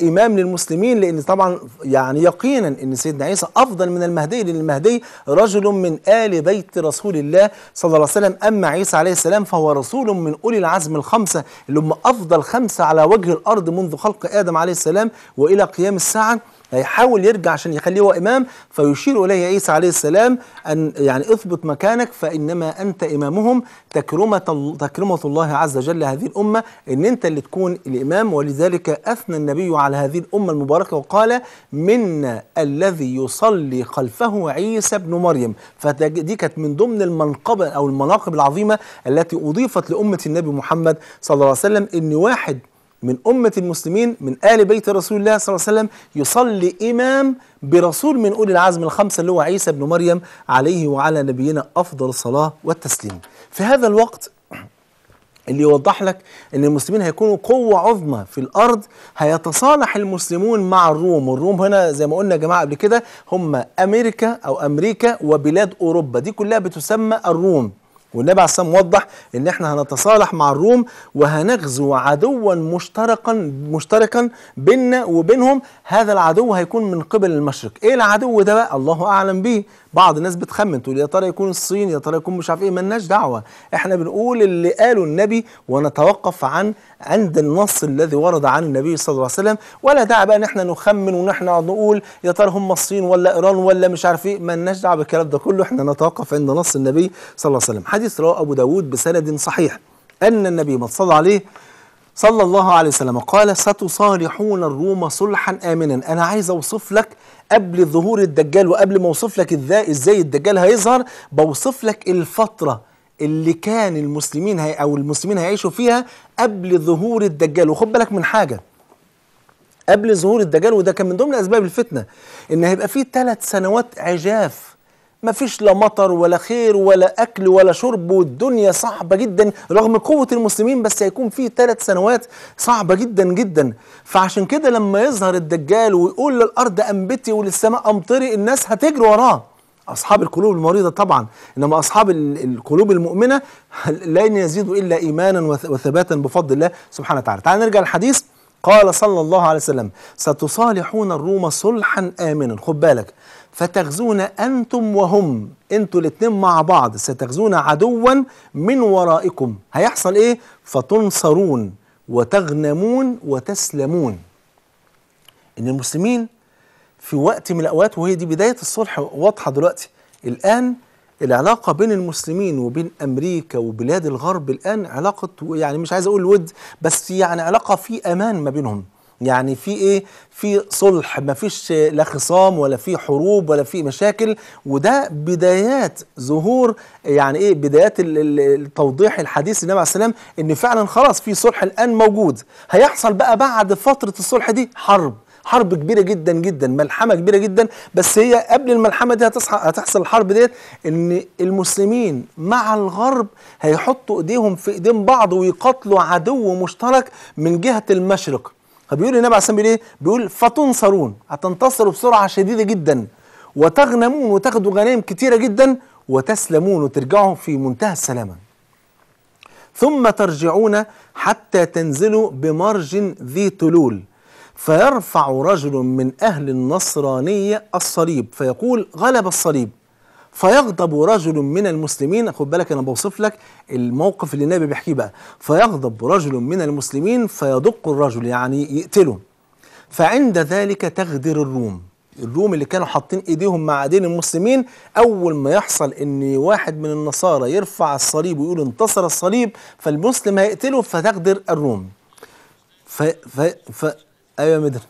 إمام للمسلمين لأن طبعا يعني يقينا أن سيدنا عيسى أفضل من المهدي لأن المهدي رجل من آل بيت رسول الله صلى الله عليه وسلم أما عيسى عليه السلام فهو رسول من أولي العزم الخمسة اللي هم أفضل خمسة على وجه الأرض منذ خلق آدم عليه السلام وإلى قيام الساعة هيحاول يرجع عشان يخليه هو امام فيشير اليه عيسى عليه السلام ان يعني اثبت مكانك فانما انت امامهم تكرمه تكرمه الله عز وجل هذه الامه ان انت اللي تكون الامام ولذلك اثنى النبي على هذه الامه المباركه وقال منا الذي يصلي خلفه عيسى ابن مريم فدي كانت من ضمن المنقبه او المناقب العظيمه التي اضيفت لامه النبي محمد صلى الله عليه وسلم ان واحد من أمة المسلمين من آل بيت رسول الله صلى الله عليه وسلم يصلي إمام برسول من أولي العزم الخمسة اللي هو عيسى بن مريم عليه وعلى نبينا أفضل الصلاة والتسليم في هذا الوقت اللي يوضح لك ان المسلمين هيكونوا قوة عظمى في الارض هيتصالح المسلمون مع الروم والروم هنا زي ما قلنا يا جماعة قبل كده هم امريكا او امريكا وبلاد اوروبا دي كلها بتسمى الروم والنبي عليه الصلاه موضح ان احنا هنتصالح مع الروم وهنغزو عدوا مشتركا مشتركا بيننا وبينهم هذا العدو هيكون من قبل المشرق ايه العدو ده بقى الله اعلم بيه بعض الناس بتخمن تقول يا ترى يكون الصين يا ترى يكون مش عارف ايه مالناش دعوه احنا بنقول اللي قاله النبي ونتوقف عن عند النص الذي ورد عن النبي صلى الله عليه وسلم ولا داعي بقى ان احنا نخمن ونحن نقول يا ترى هم الصين ولا ايران ولا مش عارف ايه مالناش دعوه بالكلام ده كله احنا نتوقف عند نص النبي صلى الله عليه وسلم حديث رواه ابو داود بسند صحيح ان النبي ما صلى عليه صلى الله عليه وسلم قال ستصالحون الروم صلحا امنا انا عايز اوصف لك قبل ظهور الدجال وقبل ما اوصف لك ازاي ازاي الدجال هيظهر بوصف لك الفتره اللي كان المسلمين هي او المسلمين هيعيشوا فيها قبل ظهور الدجال وخد بالك من حاجه قبل ظهور الدجال وده كان من ضمن اسباب الفتنه ان هيبقى فيه ثلاث سنوات عجاف ما فيش لا مطر ولا خير ولا أكل ولا شرب والدنيا صعبة جدا رغم قوة المسلمين بس هيكون في ثلاث سنوات صعبة جدا جدا فعشان كده لما يظهر الدجال ويقول للأرض أنبتي وللسماء أمطري الناس هتجري وراه أصحاب القلوب المريضة طبعا إنما أصحاب القلوب المؤمنة لن يزيدوا إلا إيمانا وثباتا بفضل الله سبحانه وتعالى تعال نرجع للحديث قال صلى الله عليه وسلم ستصالحون الروم صلحا آمنا خد بالك فتغزون أنتم وهم أنتوا الاتنين مع بعض ستغزون عدوا من ورائكم هيحصل إيه؟ فتنصرون وتغنمون وتسلمون إن المسلمين في وقت من الأوقات وهي دي بداية الصلح واضحة دلوقتي الآن العلاقة بين المسلمين وبين أمريكا وبلاد الغرب الآن علاقة يعني مش عايز أقول ود بس يعني علاقة في أمان ما بينهم يعني في ايه في صلح ما فيش لا خصام ولا في حروب ولا في مشاكل وده بدايات ظهور يعني ايه بدايات توضيح الحديث للنبي عليه السلام ان فعلا خلاص في صلح الان موجود هيحصل بقى بعد فتره الصلح دي حرب حرب كبيره جدا جدا ملحمه كبيره جدا بس هي قبل الملحمه دي هتصحى هتحصل الحرب ديت ان المسلمين مع الغرب هيحطوا ايديهم في ايدين بعض ويقاتلوا عدو مشترك من جهه المشرق فبيقول النبي عليه الصلاه والسلام ايه؟ بيقول فتنصرون هتنتصروا بسرعه شديده جدا وتغنمون وتاخدوا غنائم كتيره جدا وتسلمون وترجعوا في منتهى السلامه. ثم ترجعون حتى تنزلوا بمرج ذي تلول فيرفع رجل من اهل النصرانيه الصليب فيقول غلب الصليب فيغضب رجل من المسلمين خد بالك انا بوصف لك الموقف اللي النبي بيحكيه بقى فيغضب رجل من المسلمين فيدق الرجل يعني يقتله فعند ذلك تغدر الروم الروم اللي كانوا حاطين ايديهم مع ايدين المسلمين اول ما يحصل ان واحد من النصارى يرفع الصليب ويقول انتصر الصليب فالمسلم هيقتله فتغدر الروم ف ف ف ايوه مدر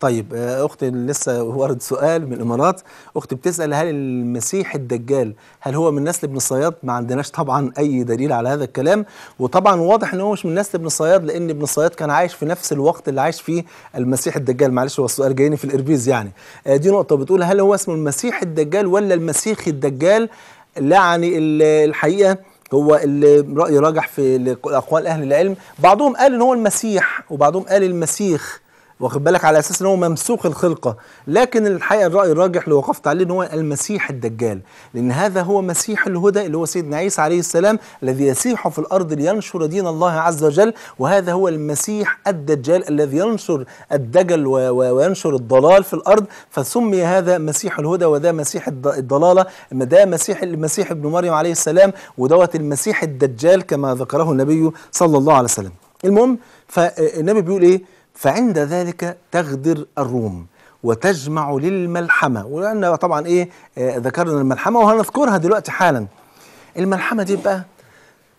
طيب آه، اختي لسه ورد سؤال من الامارات اختي بتسال هل المسيح الدجال هل هو من نسل ابن صياد ما عندناش طبعا اي دليل على هذا الكلام وطبعا واضح ان هو مش من نسل ابن صياد لان ابن صياد كان عايش في نفس الوقت اللي عايش فيه المسيح الدجال معلش هو السؤال جايني في الاربيز يعني آه، دي نقطه بتقول هل هو اسمه المسيح الدجال ولا المسيح الدجال لا يعني الحقيقه هو الرأي راجح في أقوال أهل العلم بعضهم قال إن هو المسيح وبعضهم قال المسيخ واخد بالك على اساس ان هو ممسوخ الخلقه لكن الحقيقه الراي الراجح اللي وقفت عليه ان هو المسيح الدجال لان هذا هو مسيح الهدى اللي هو سيدنا عيسى عليه السلام الذي يسيح في الارض لينشر دين الله عز وجل وهذا هو المسيح الدجال الذي ينشر الدجل وينشر الضلال في الارض فسمي هذا مسيح الهدى وده مسيح الضلاله ده مسيح المسيح ابن مريم عليه السلام ودوت المسيح الدجال كما ذكره النبي صلى الله عليه وسلم المهم فالنبي بيقول ايه فعند ذلك تغدر الروم وتجمع للملحمة ولأن طبعا إيه آه، ذكرنا الملحمة وهنذكرها دلوقتي حالا الملحمة دي بقى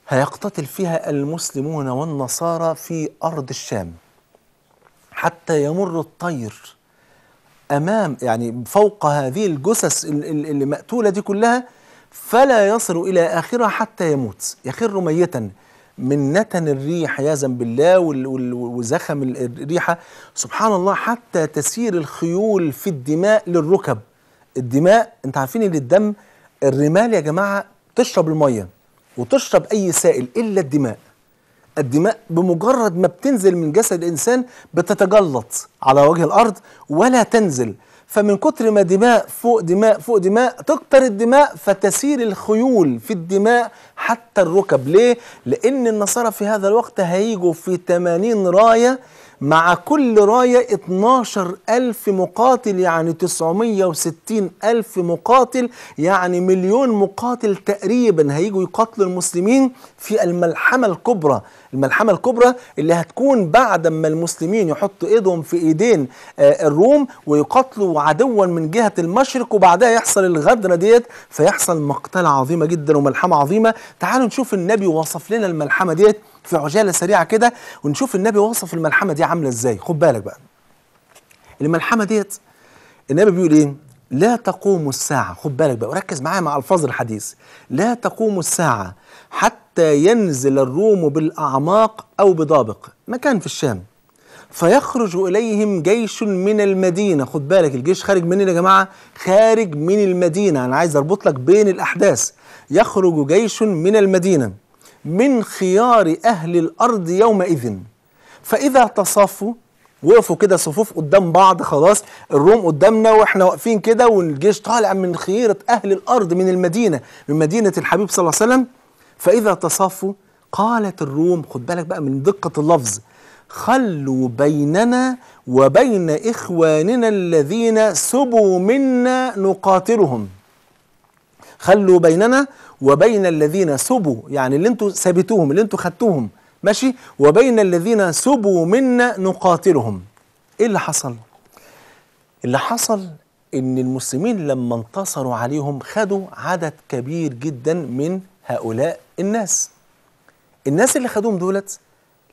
هيقتتل فيها المسلمون والنصارى في أرض الشام حتى يمر الطير أمام يعني فوق هذه الجثث المقتولة دي كلها فلا يصل إلى آخرها حتى يموت يخر ميتا من نتن الريح يا بالله وزخم الريحة سبحان الله حتى تسير الخيول في الدماء للركب الدماء انت عارفين ان الدم الرمال يا جماعة تشرب المية وتشرب أي سائل إلا الدماء الدماء بمجرد ما بتنزل من جسد الإنسان بتتجلط على وجه الأرض ولا تنزل فمن كتر ما دماء فوق دماء فوق دماء تكتر الدماء فتسير الخيول في الدماء حتى الركب ليه؟ لأن النصارى في هذا الوقت هيجوا في 80 راية مع كل راية 12 ألف مقاتل يعني 960 ألف مقاتل يعني مليون مقاتل تقريبا هيجوا يقاتلوا المسلمين في الملحمة الكبرى الملحمة الكبرى اللي هتكون بعد ما المسلمين يحطوا ايدهم في ايدين آه، الروم ويقاتلوا عدوا من جهة المشرق وبعدها يحصل الغدرة ديت فيحصل مقتلة عظيمة جدا وملحمة عظيمة تعالوا نشوف النبي وصف لنا الملحمة ديت في عجاله سريعه كده ونشوف النبي وصف الملحمه دي عامله ازاي خد بالك بقى الملحمه ديت النبي بيقول ايه لا تقوم الساعة خد بالك بقى وركز معايا مع ألفاظ الحديث لا تقوم الساعة حتى ينزل الروم بالأعماق أو بضابق مكان في الشام فيخرج إليهم جيش من المدينة خد بالك الجيش خارج منين يا جماعة خارج من المدينة أنا عايز أربط لك بين الأحداث يخرج جيش من المدينة من خيار أهل الأرض يومئذ فإذا تصافوا وقفوا كده صفوف قدام بعض خلاص الروم قدامنا واحنا واقفين كده والجيش طالع من خيرة أهل الأرض من المدينة من مدينة الحبيب صلى الله عليه وسلم فإذا تصافوا قالت الروم خد بالك بقى من دقة اللفظ خلوا بيننا وبين إخواننا الذين سبوا منا نقاتلهم خلوا بيننا وبين الذين سبوا يعني اللي انتوا سبتوهم اللي انتوا خدتوهم ماشي وبين الذين سبوا منا نقاتلهم ايه اللي حصل اللي حصل ان المسلمين لما انتصروا عليهم خدوا عدد كبير جدا من هؤلاء الناس الناس اللي خدوهم دولت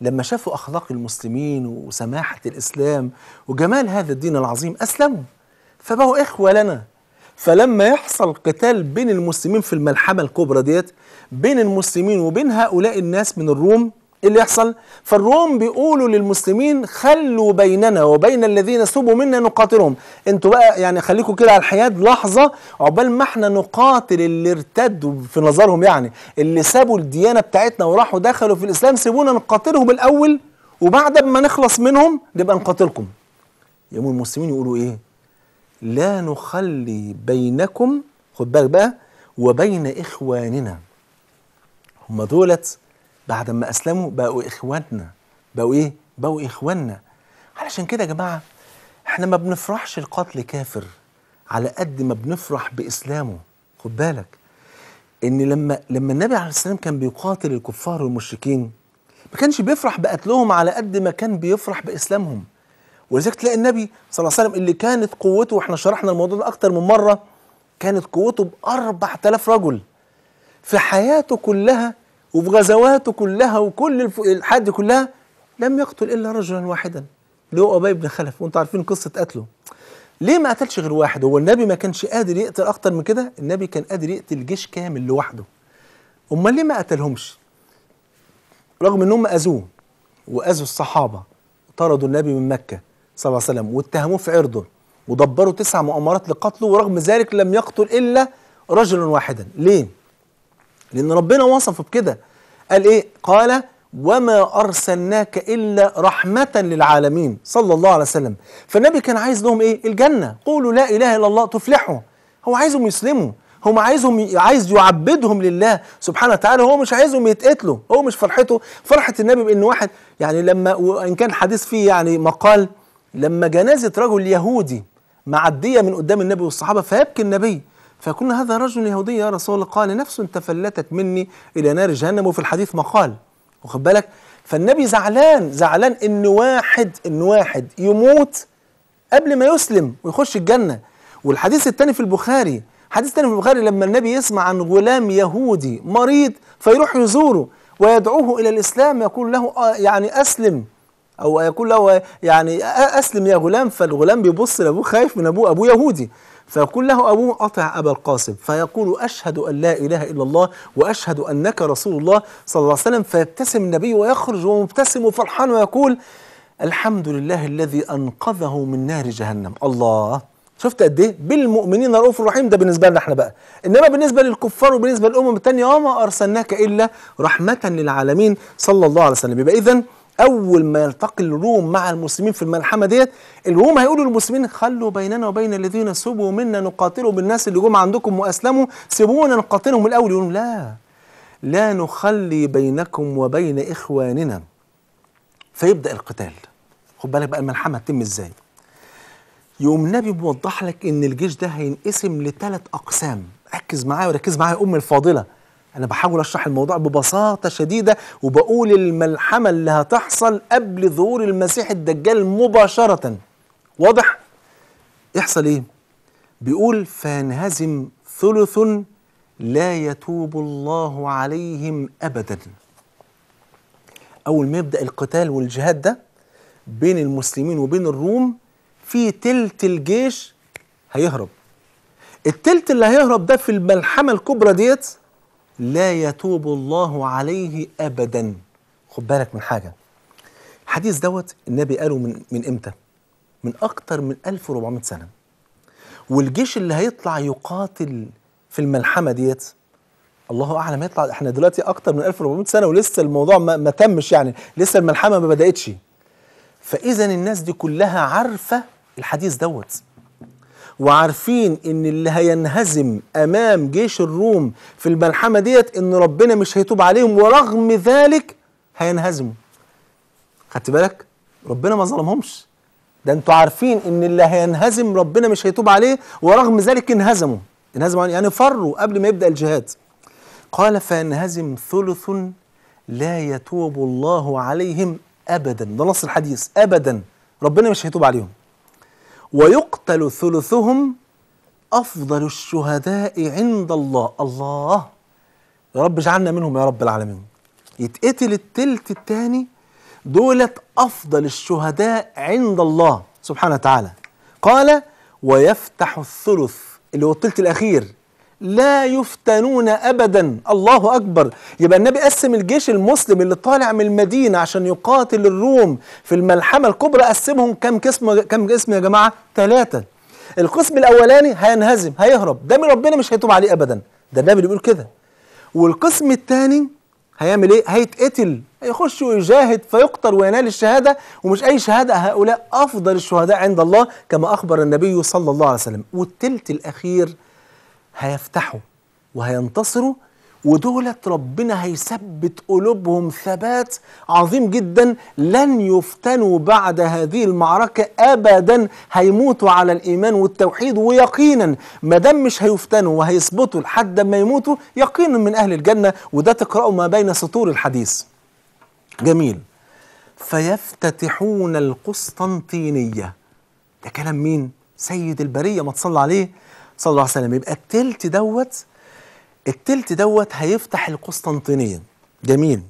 لما شافوا اخلاق المسلمين وسماحه الاسلام وجمال هذا الدين العظيم اسلموا فبقوا اخوه لنا فلما يحصل قتال بين المسلمين في الملحمة الكبرى ديت بين المسلمين وبين هؤلاء الناس من الروم إيه اللي يحصل فالروم بيقولوا للمسلمين خلوا بيننا وبين الذين سبوا منا نقاتلهم انتوا بقى يعني خليكوا كده على الحياد لحظة عقبال ما احنا نقاتل اللي ارتدوا في نظرهم يعني اللي سابوا الديانة بتاعتنا وراحوا دخلوا في الإسلام سيبونا نقاتلهم الأول وبعد ما نخلص منهم نبقى نقاتلكم يقوموا المسلمين يقولوا ايه لا نخلي بينكم خد بالك بقى وبين إخواننا هم دولت بعد ما أسلموا بقوا إخواننا بقوا إيه؟ بقوا إخواننا علشان كده يا جماعة إحنا ما بنفرحش القتل كافر على قد ما بنفرح بإسلامه خد بالك إن لما لما النبي عليه الصلاة والسلام كان بيقاتل الكفار والمشركين ما كانش بيفرح بقتلهم على قد ما كان بيفرح بإسلامهم ولذلك تلاقي النبي صلى الله عليه وسلم اللي كانت قوته واحنا شرحنا الموضوع ده اكتر من مره كانت قوته ب 4000 رجل في حياته كلها وفي غزواته كلها وكل الحد كلها لم يقتل الا رجلا واحدا اللي هو ابي بن خلف وانتم عارفين قصه قتله ليه ما قتلش غير واحد هو النبي ما كانش قادر يقتل اكتر من كده النبي كان قادر يقتل جيش كامل لوحده امال ليه ما قتلهمش رغم انهم اذوه واذوا الصحابه طردوا النبي من مكه صلى الله عليه وسلم واتهموه في عرضه ودبروا تسع مؤامرات لقتله ورغم ذلك لم يقتل إلا رجلا واحدا ليه؟ لأن ربنا وصفه بكده قال إيه؟ قال وما أرسلناك إلا رحمة للعالمين صلى الله عليه وسلم فالنبي كان عايز لهم إيه؟ الجنة قولوا لا إله إلا الله تفلحوا هو عايزهم يسلموا هو عايزهم عايز يعبدهم لله سبحانه وتعالى هو مش عايزهم يتقتلوا هو مش فرحته فرحة النبي بأن واحد يعني لما وإن كان حديث فيه يعني مقال لما جنازة رجل يهودي معدية من قدام النبي والصحابة فيبكي النبي فيقول هذا رجل يهودي يا رسول الله قال نفس تفلتت مني إلى نار جهنم وفي الحديث مقال واخد بالك فالنبي زعلان زعلان إن واحد إن واحد يموت قبل ما يسلم ويخش الجنة والحديث الثاني في البخاري حديث ثاني في البخاري لما النبي يسمع عن غلام يهودي مريض فيروح يزوره ويدعوه إلى الإسلام يقول له آه، يعني أسلم او يقول له يعني اسلم يا غلام فالغلام بيبص لابوه خايف من ابوه ابوه يهودي فيقول له ابوه اطع ابا القاسم فيقول اشهد ان لا اله الا الله واشهد انك رسول الله صلى الله عليه وسلم فيبتسم النبي ويخرج ومبتسم وفرحان ويقول الحمد لله الذي انقذه من نار جهنم الله شفت قد ايه بالمؤمنين رؤوف الرحيم ده بالنسبه لنا احنا بقى انما بالنسبه للكفار وبالنسبه للامم الثانيه وما ارسلناك الا رحمه للعالمين صلى الله عليه وسلم يبقى اذا اول ما يلتقي الروم مع المسلمين في الملحمه ديت الروم هيقولوا للمسلمين خلوا بيننا وبين الذين سبوا منا نقاتلوا بالناس اللي جم عندكم واسلموا سيبونا نقاتلهم الاول يقولوا لا لا نخلي بينكم وبين اخواننا فيبدا القتال خد بالك بقى الملحمه تتم ازاي يقوم النبي بيوضح لك ان الجيش ده هينقسم لثلاث اقسام ركز معايا وركز معايا يا ام الفاضله أنا بحاول أشرح الموضوع ببساطة شديدة وبقول الملحمة اللي هتحصل قبل ظهور المسيح الدجال مباشرة واضح؟ يحصل إيه؟ بيقول فينهزم ثلث لا يتوب الله عليهم أبدا أول ما يبدأ القتال والجهاد ده بين المسلمين وبين الروم في تلت الجيش هيهرب التلت اللي هيهرب ده في الملحمة الكبرى ديت لا يتوب الله عليه ابدا خد بالك من حاجه الحديث دوت النبي قاله من من امتى من اكتر من 1400 سنه والجيش اللي هيطلع يقاتل في الملحمه ديت الله اعلم هيطلع احنا دلوقتي اكتر من 1400 سنه ولسه الموضوع ما, ما تمش يعني لسه الملحمه ما بداتش فاذا الناس دي كلها عارفه الحديث دوت وعارفين ان اللي هينهزم امام جيش الروم في الملحمه ديت ان ربنا مش هيتوب عليهم ورغم ذلك هينهزموا خدت بالك ربنا ما ظلمهمش ده انتوا عارفين ان اللي هينهزم ربنا مش هيتوب عليه ورغم ذلك انهزموا انهزموا يعني, يعني فروا قبل ما يبدا الجهاد قال فينهزم ثلث لا يتوب الله عليهم ابدا ده نص الحديث ابدا ربنا مش هيتوب عليهم ويقتل ثلثهم أفضل الشهداء عند الله الله يا رب اجعلنا منهم يا رب العالمين يتقتل التلت الثاني دولت أفضل الشهداء عند الله سبحانه وتعالى قال ويفتح الثلث اللي هو التلت الأخير لا يفتنون ابدا الله اكبر يبقى النبي قسم الجيش المسلم اللي طالع من المدينه عشان يقاتل الروم في الملحمه الكبرى قسمهم كم قسم كم قسم يا جماعه ثلاثه القسم الاولاني هينهزم هيهرب ده من ربنا مش هيتوب عليه ابدا ده النبي اللي بيقول كده والقسم الثاني هيعمل ايه هيتقتل هيخش ويجاهد فيقتل وينال الشهاده ومش اي شهاده هؤلاء افضل الشهداء عند الله كما اخبر النبي صلى الله عليه وسلم والثلث الاخير هيفتحوا وهينتصروا ودولت ربنا هيثبت قلوبهم ثبات عظيم جدا لن يفتنوا بعد هذه المعركة أبدا هيموتوا على الإيمان والتوحيد ويقينا ما دام مش هيفتنوا وهيثبتوا لحد ما يموتوا يقينا من أهل الجنة وده تقرأوا ما بين سطور الحديث جميل فيفتتحون القسطنطينية ده كلام مين؟ سيد البرية ما تصلى عليه صلى الله عليه وسلم يبقى التلت دوت التلت دوت هيفتح القسطنطينية جميل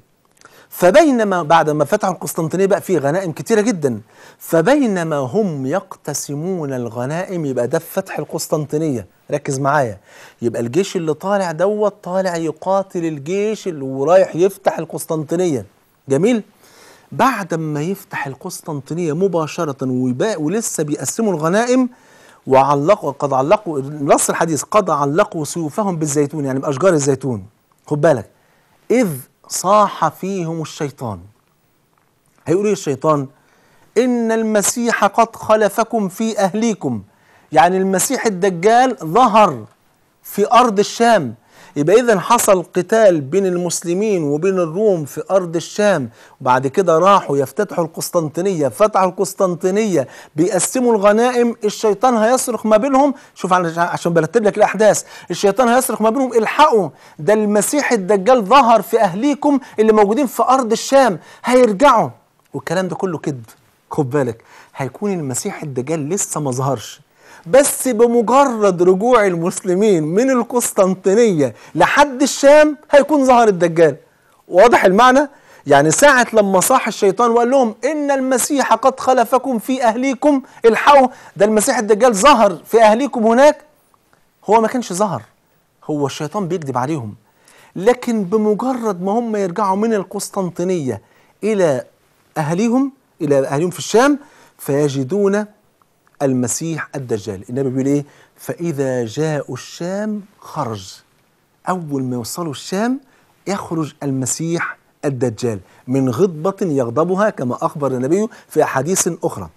فبينما بعد ما فتحوا القسطنطينية بقى فيه غنائم كتيرة جدا فبينما هم يقتسمون الغنائم يبقى ده فتح القسطنطينية ركز معايا يبقى الجيش اللي طالع دوت طالع يقاتل الجيش اللي ورايح يفتح القسطنطينية جميل بعد ما يفتح القسطنطينية مباشرة ولسه بيقسموا الغنائم وعلقوا قد علقوا نص الحديث قد علقوا سيوفهم بالزيتون يعني باشجار الزيتون خد بالك اذ صاح فيهم الشيطان هيقول ايه الشيطان ان المسيح قد خلفكم في اهليكم يعني المسيح الدجال ظهر في ارض الشام يبقى إذا حصل قتال بين المسلمين وبين الروم في أرض الشام وبعد كده راحوا يفتتحوا القسطنطينية فتحوا القسطنطينية بيقسموا الغنائم الشيطان هيصرخ ما بينهم شوف عشان برتب لك الأحداث الشيطان هيصرخ ما بينهم الحقوا ده المسيح الدجال ظهر في أهليكم اللي موجودين في أرض الشام هيرجعوا والكلام ده كله كذب خد بالك هيكون المسيح الدجال لسه ما ظهرش بس بمجرد رجوع المسلمين من القسطنطينية لحد الشام هيكون ظهر الدجال واضح المعنى؟ يعني ساعة لما صاح الشيطان وقال لهم إن المسيح قد خلفكم في أهليكم الحو ده المسيح الدجال ظهر في أهليكم هناك هو ما كانش ظهر هو الشيطان بيكذب عليهم لكن بمجرد ما هم يرجعوا من القسطنطينية إلى أهليهم إلى أهليهم في الشام فيجدون المسيح الدجال النبي بيقول ايه فاذا جاءوا الشام خرج اول ما يوصلوا الشام يخرج المسيح الدجال من غضبة يغضبها كما أخبر النبي في أحاديث أخرى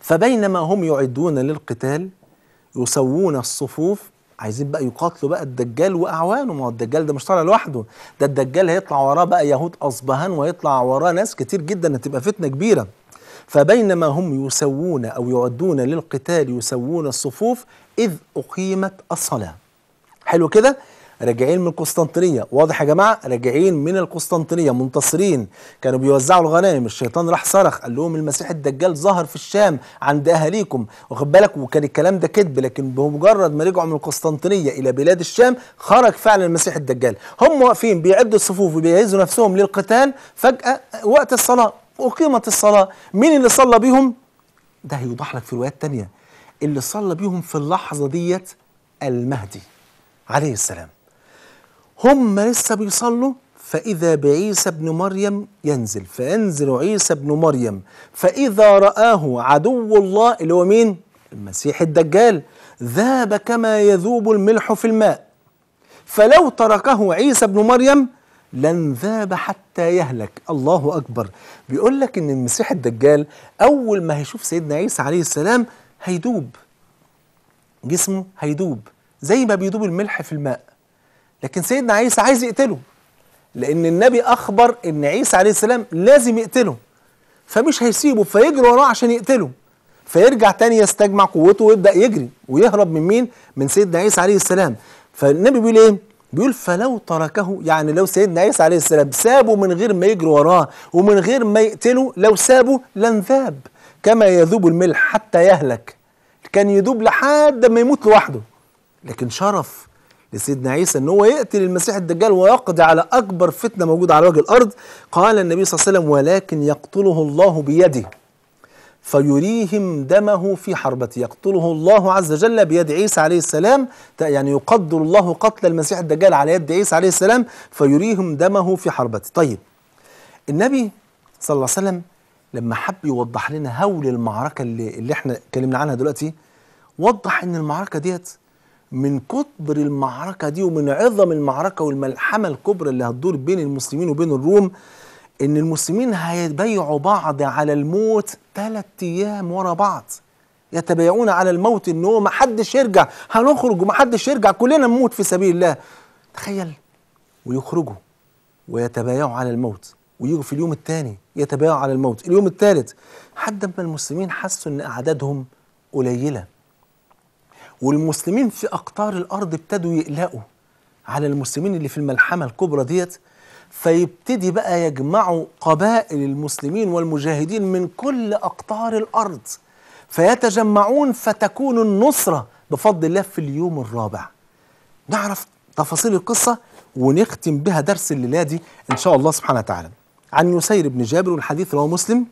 فبينما هم يعدون للقتال يسوون الصفوف عايزين بقى يقاتلوا بقى الدجال واعوانه ما هو الدجال ده مش طالع لوحده ده الدجال هيطلع وراه بقى يهود اصبهان وهيطلع وراه ناس كتير جدا هتبقى فتنه كبيره فبينما هم يسوون أو يعدون للقتال يسوون الصفوف إذ أقيمت الصلاة حلو كده راجعين من القسطنطينيه واضح يا جماعه راجعين من القسطنطينيه منتصرين كانوا بيوزعوا الغنائم الشيطان راح صرخ قال لهم المسيح الدجال ظهر في الشام عند اهاليكم واخد بالك وكان الكلام ده كذب لكن بمجرد ما رجعوا من القسطنطينيه الى بلاد الشام خرج فعلا المسيح الدجال هم واقفين بيعدوا الصفوف وبيجهزوا نفسهم للقتال فجاه وقت الصلاه أقيمت الصلاة مين اللي صلى بيهم ده هيوضح لك في روايات تانية اللي صلى بيهم في اللحظة ديت المهدي عليه السلام هم لسه بيصلوا فإذا بعيسى ابن مريم ينزل فينزل عيسى ابن مريم فإذا رآه عدو الله اللي هو مين؟ المسيح الدجال ذاب كما يذوب الملح في الماء فلو تركه عيسى ابن مريم لن ذاب حتى يهلك الله أكبر بيقول لك إن المسيح الدجال أول ما هيشوف سيدنا عيسى عليه السلام هيدوب جسمه هيدوب زي ما بيدوب الملح في الماء لكن سيدنا عيسى عايز يقتله لأن النبي أخبر إن عيسى عليه السلام لازم يقتله فمش هيسيبه فيجري وراه عشان يقتله فيرجع تاني يستجمع قوته ويبدأ يجري ويهرب من مين؟ من سيدنا عيسى عليه السلام فالنبي بيقول إيه؟ بيقول فلو تركه يعني لو سيدنا عيسى عليه السلام سابه من غير ما يجري وراه ومن غير ما يقتله لو سابه لانذاب كما يذوب الملح حتى يهلك كان يذوب لحد ما يموت لوحده لكن شرف لسيدنا عيسى ان هو يقتل المسيح الدجال ويقضي على اكبر فتنه موجوده على وجه الارض قال النبي صلى الله عليه وسلم ولكن يقتله الله بيده فيريهم دمه في حربة يقتله الله عز وجل بيد عيسى عليه السلام يعني يقدر الله قتل المسيح الدجال على يد عيسى عليه السلام فيريهم دمه في حربته طيب النبي صلى الله عليه وسلم لما حب يوضح لنا هول المعركة اللي, اللي احنا اتكلمنا عنها دلوقتي وضح ان المعركة ديت من كبر المعركة دي ومن عظم المعركة والملحمة الكبرى اللي هتدور بين المسلمين وبين الروم ان المسلمين هيبايعوا بعض على الموت ثلاث ايام ورا بعض يتبايعون على الموت ان هو ما حدش يرجع هنخرج وما حدش يرجع كلنا نموت في سبيل الله تخيل ويخرجوا ويتبايعوا على الموت ويجوا في اليوم الثاني يتبايعوا على الموت اليوم الثالث حتى ما المسلمين حسوا ان اعدادهم قليله والمسلمين في اقطار الارض ابتدوا يقلقوا على المسلمين اللي في الملحمه الكبرى ديت فيبتدي بقى يجمعوا قبائل المسلمين والمجاهدين من كل أقطار الأرض فيتجمعون فتكون النصرة بفضل الله في اليوم الرابع نعرف تفاصيل القصة ونختم بها درس الليلة دي إن شاء الله سبحانه وتعالى عن يسير بن جابر والحديث رواه مسلم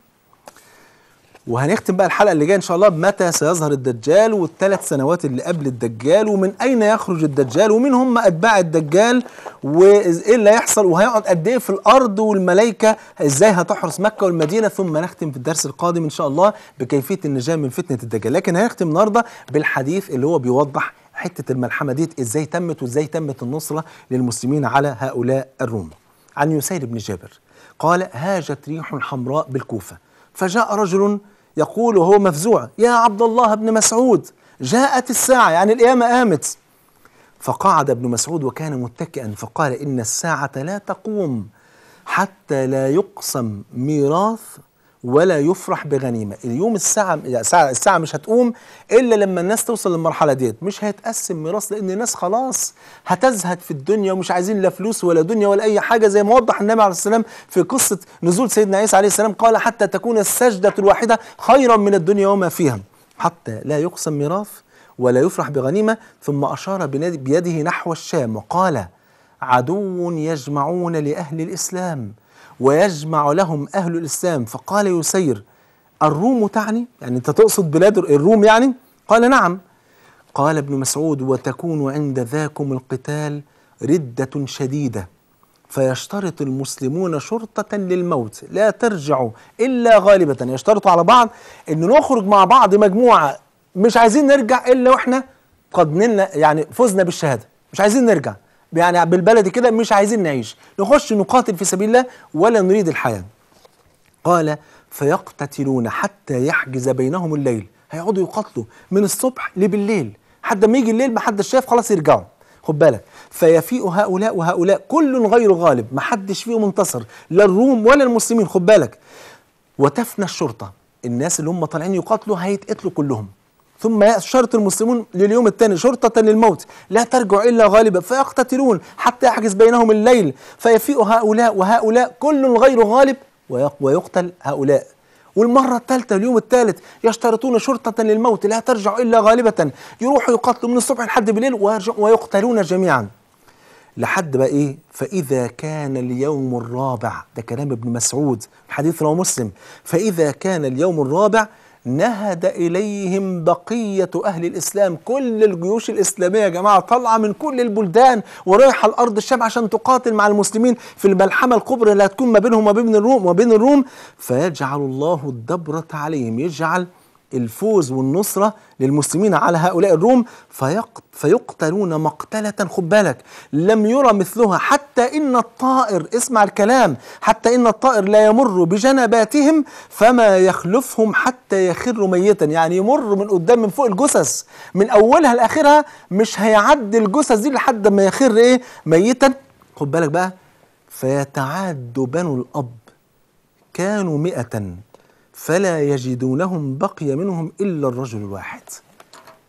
وهنختم بقى الحلقه اللي جايه ان شاء الله بمتى سيظهر الدجال والثلاث سنوات اللي قبل الدجال ومن اين يخرج الدجال ومين هم اتباع الدجال وايه اللي هيحصل وهيقعد قد ايه في الارض والملائكه ازاي هتحرس مكه والمدينه ثم نختم في الدرس القادم ان شاء الله بكيفيه النجاه من فتنه الدجال لكن هنختم النهارده بالحديث اللي هو بيوضح حته الملحمه ديت ازاي تمت وازاي تمت النصره للمسلمين على هؤلاء الروم عن يسير بن جابر قال هاجت ريح حمراء بالكوفه فجاء رجل يقول وهو مفزوع يا عبد الله بن مسعود جاءت الساعة يعني القيامة قامت فقعد ابن مسعود وكان متكئا فقال إن الساعة لا تقوم حتى لا يقسم ميراث ولا يفرح بغنيمه اليوم يعني الساعه الساعه مش هتقوم الا لما الناس توصل للمرحله ديت مش هيتقسم ميراث لان الناس خلاص هتزهد في الدنيا ومش عايزين لا فلوس ولا دنيا ولا اي حاجه زي ما وضح النبي عليه السلام في قصه نزول سيدنا عيسى عليه السلام قال حتى تكون السجده الواحده خيرا من الدنيا وما فيها حتى لا يقسم ميراث ولا يفرح بغنيمه ثم اشار بيده نحو الشام وقال عدو يجمعون لاهل الاسلام ويجمع لهم أهل الإسلام فقال يسير الروم تعني يعني أنت تقصد بلاد الروم يعني قال نعم قال ابن مسعود وتكون عند ذاكم القتال ردة شديدة فيشترط المسلمون شرطة للموت لا ترجعوا إلا غالبة يعني يشترطوا على بعض أن نخرج مع بعض مجموعة مش عايزين نرجع إلا وإحنا قد يعني فزنا بالشهادة مش عايزين نرجع يعني بالبلد كده مش عايزين نعيش نخش نقاتل في سبيل الله ولا نريد الحياة قال فيقتتلون حتى يحجز بينهم الليل هيقعدوا يقاتلوا من الصبح لبالليل حتى ما يجي الليل ما حدش شايف خلاص يرجعوا خد بالك فيفيء هؤلاء وهؤلاء كل غير غالب ما حدش فيهم انتصر لا الروم ولا المسلمين خد بالك وتفنى الشرطة الناس اللي هم طالعين يقاتلوا هيتقتلوا كلهم ثم شرط المسلمون لليوم الثاني شرطة للموت لا ترجع إلا غالبا فيقتتلون حتى يحجز بينهم الليل فيفيء هؤلاء وهؤلاء كل غير غالب ويقتل هؤلاء والمرة الثالثة اليوم الثالث يشترطون شرطة للموت لا ترجع إلا غالبة يروحوا يقاتلوا من الصبح لحد بالليل ويقتلون جميعا لحد بقى إيه فإذا كان اليوم الرابع ده كلام ابن مسعود حديث رواه مسلم فإذا كان اليوم الرابع نهد إليهم بقية أهل الإسلام كل الجيوش الإسلامية يا جماعة طالعة من كل البلدان ورايحة الأرض الشام عشان تقاتل مع المسلمين في الملحمة الكبرى اللي هتكون ما بينهم وما بين الروم وبين الروم فيجعل الله الدبرة عليهم يجعل الفوز والنصرة للمسلمين على هؤلاء الروم فيقتلون مقتلة خد بالك لم يرى مثلها حتى إن الطائر اسمع الكلام حتى إن الطائر لا يمر بجنباتهم فما يخلفهم حتى يخر ميتا يعني يمر من قدام من فوق الجثث من أولها لآخرها مش هيعدي الجثث دي لحد ما يخر إيه ميتا خد بالك بقى فيتعاد بنو الأب كانوا مئة فلا يجدونهم بقي منهم إلا الرجل الواحد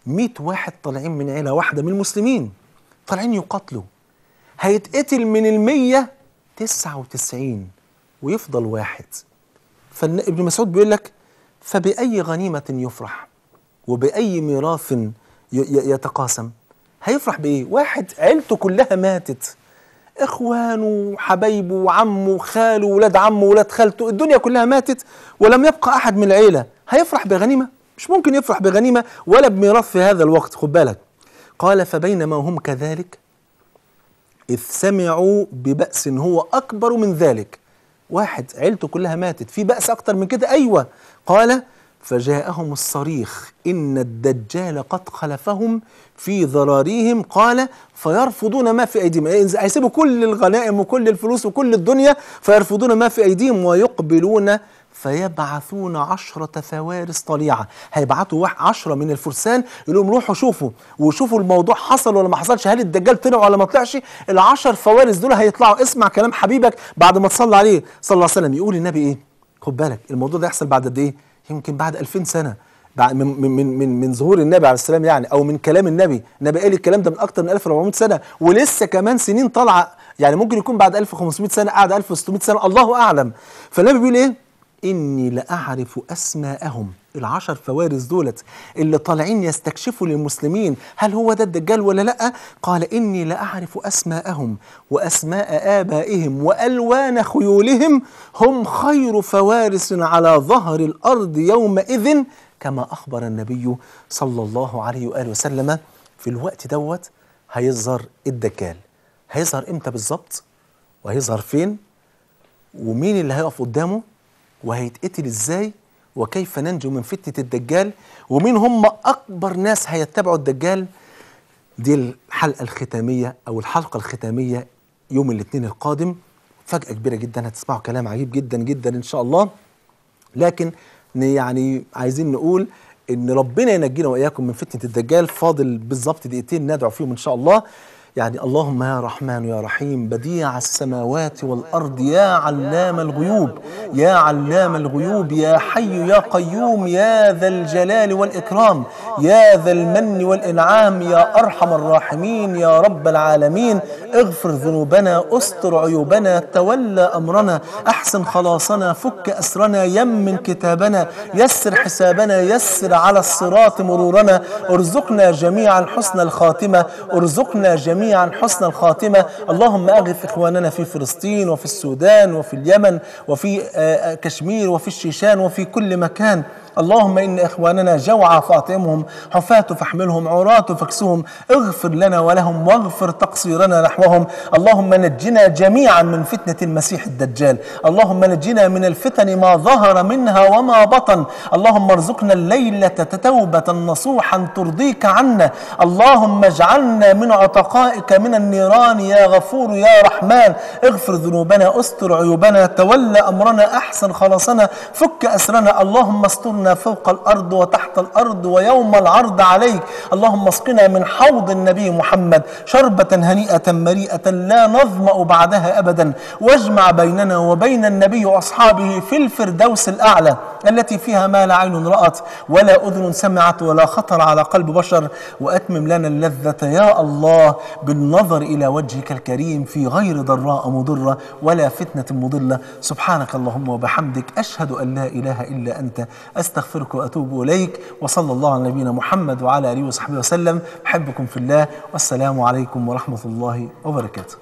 مئة واحد طالعين من عيلة واحدة من المسلمين طالعين يقاتلوا هيتقتل من المية تسعة وتسعين ويفضل واحد فابن مسعود بيقول لك فبأي غنيمة يفرح وبأي ميراث يتقاسم هيفرح بإيه واحد عيلته كلها ماتت إخوانه وحبايبه وعمه وخاله ولاد عمه ولاد خالته الدنيا كلها ماتت ولم يبقى أحد من العيلة هيفرح بغنيمة؟ مش ممكن يفرح بغنيمة ولا بميراث في هذا الوقت خد بالك قال فبينما هم كذلك إذ سمعوا ببأس هو أكبر من ذلك واحد عيلته كلها ماتت في بأس أكتر من كده أيوة قال فجاءهم الصريخ إن الدجال قد خلفهم في ذراريهم قال فيرفضون ما في أيديهم يعني هيسيبوا كل الغنائم وكل الفلوس وكل الدنيا فيرفضون ما في أيديهم ويقبلون فيبعثون عشرة فوارس طليعة هيبعتوا عشرة من الفرسان لهم روحوا شوفوا وشوفوا الموضوع حصل ولا ما حصلش هل الدجال طلع ولا ما طلعش العشر فوارس دول هيطلعوا اسمع كلام حبيبك بعد ما تصلي عليه صلى الله عليه وسلم يقول النبي ايه خد بالك الموضوع ده يحصل بعد قد ايه يمكن بعد 2000 سنه بعد من من من من ظهور النبي عليه السلام يعني او من كلام النبي النبي قال الكلام ده من اكتر من 1400 سنه ولسه كمان سنين طالعه يعني ممكن يكون بعد 1500 سنه قعد 1600 سنه الله اعلم فالنبي بيقول ايه اني لاعرف اسماءهم العشر فوارس دولت اللي طالعين يستكشفوا للمسلمين هل هو ده الدجال ولا لا قال إني لأعرف أسماءهم وأسماء آبائهم وألوان خيولهم هم خير فوارس على ظهر الأرض يومئذ كما أخبر النبي صلى الله عليه وآله وسلم في الوقت دوت هيظهر الدجال هيظهر امتى بالظبط وهيظهر فين ومين اللي هيقف قدامه وهيتقتل ازاي وكيف ننجو من فتنة الدجال ومين هم أكبر ناس هيتبعوا الدجال دي الحلقة الختامية أو الحلقة الختامية يوم الاثنين القادم فجأة كبيرة جدا هتسمعوا كلام عجيب جدا جدا إن شاء الله لكن يعني عايزين نقول ان ربنا ينجينا واياكم من فتنه الدجال فاضل بالظبط دقيقتين ندعو فيهم ان شاء الله يعني اللهم يا رحمن يا رحيم بديع السماوات والأرض يا علام الغيوب يا علام الغيوب يا حي يا قيوم يا ذا الجلال والإكرام يا ذا المن والإنعام يا أرحم الراحمين يا رب العالمين اغفر ذنوبنا استر عيوبنا تولى أمرنا أحسن خلاصنا فك أسرنا يمن كتابنا يسر حسابنا يسر على الصراط مرورنا ارزقنا جميعا حسن الخاتمة ارزقنا جميعا جميعا حسن الخاتمة اللهم أغف إخواننا في فلسطين وفي السودان وفي اليمن وفي آه، آه، كشمير وفي الشيشان وفي كل مكان اللهم إن إخواننا جوعى فاطمهم حفاة فاحملهم عراة فاكسهم اغفر لنا ولهم واغفر تقصيرنا نحوهم اللهم نجنا جميعا من فتنة المسيح الدجال اللهم نجنا من الفتن ما ظهر منها وما بطن اللهم ارزقنا الليلة توبة نصوحا ترضيك عنا اللهم اجعلنا من عتقائك من النيران يا غفور يا رحمن اغفر ذنوبنا استر عيوبنا تولى أمرنا أحسن خلاصنا فك أسرنا اللهم استرنا فوق الأرض وتحت الأرض ويوم العرض عليك اللهم اسقنا من حوض النبي محمد شربة هنيئة مريئة لا نظمأ بعدها أبدا واجمع بيننا وبين النبي وأصحابه في الفردوس الأعلى التي فيها ما لا عين رأت ولا أذن سمعت ولا خطر على قلب بشر وأتمم لنا اللذة يا الله بالنظر إلى وجهك الكريم في غير ضراء مضرة ولا فتنة مضلة سبحانك اللهم وبحمدك أشهد أن لا إله إلا أنت أستغفرك أستغفرك وأتوب إليك وصلى الله على نبينا محمد وعلى آله وصحبه وسلم أحبكم في الله والسلام عليكم ورحمة الله وبركاته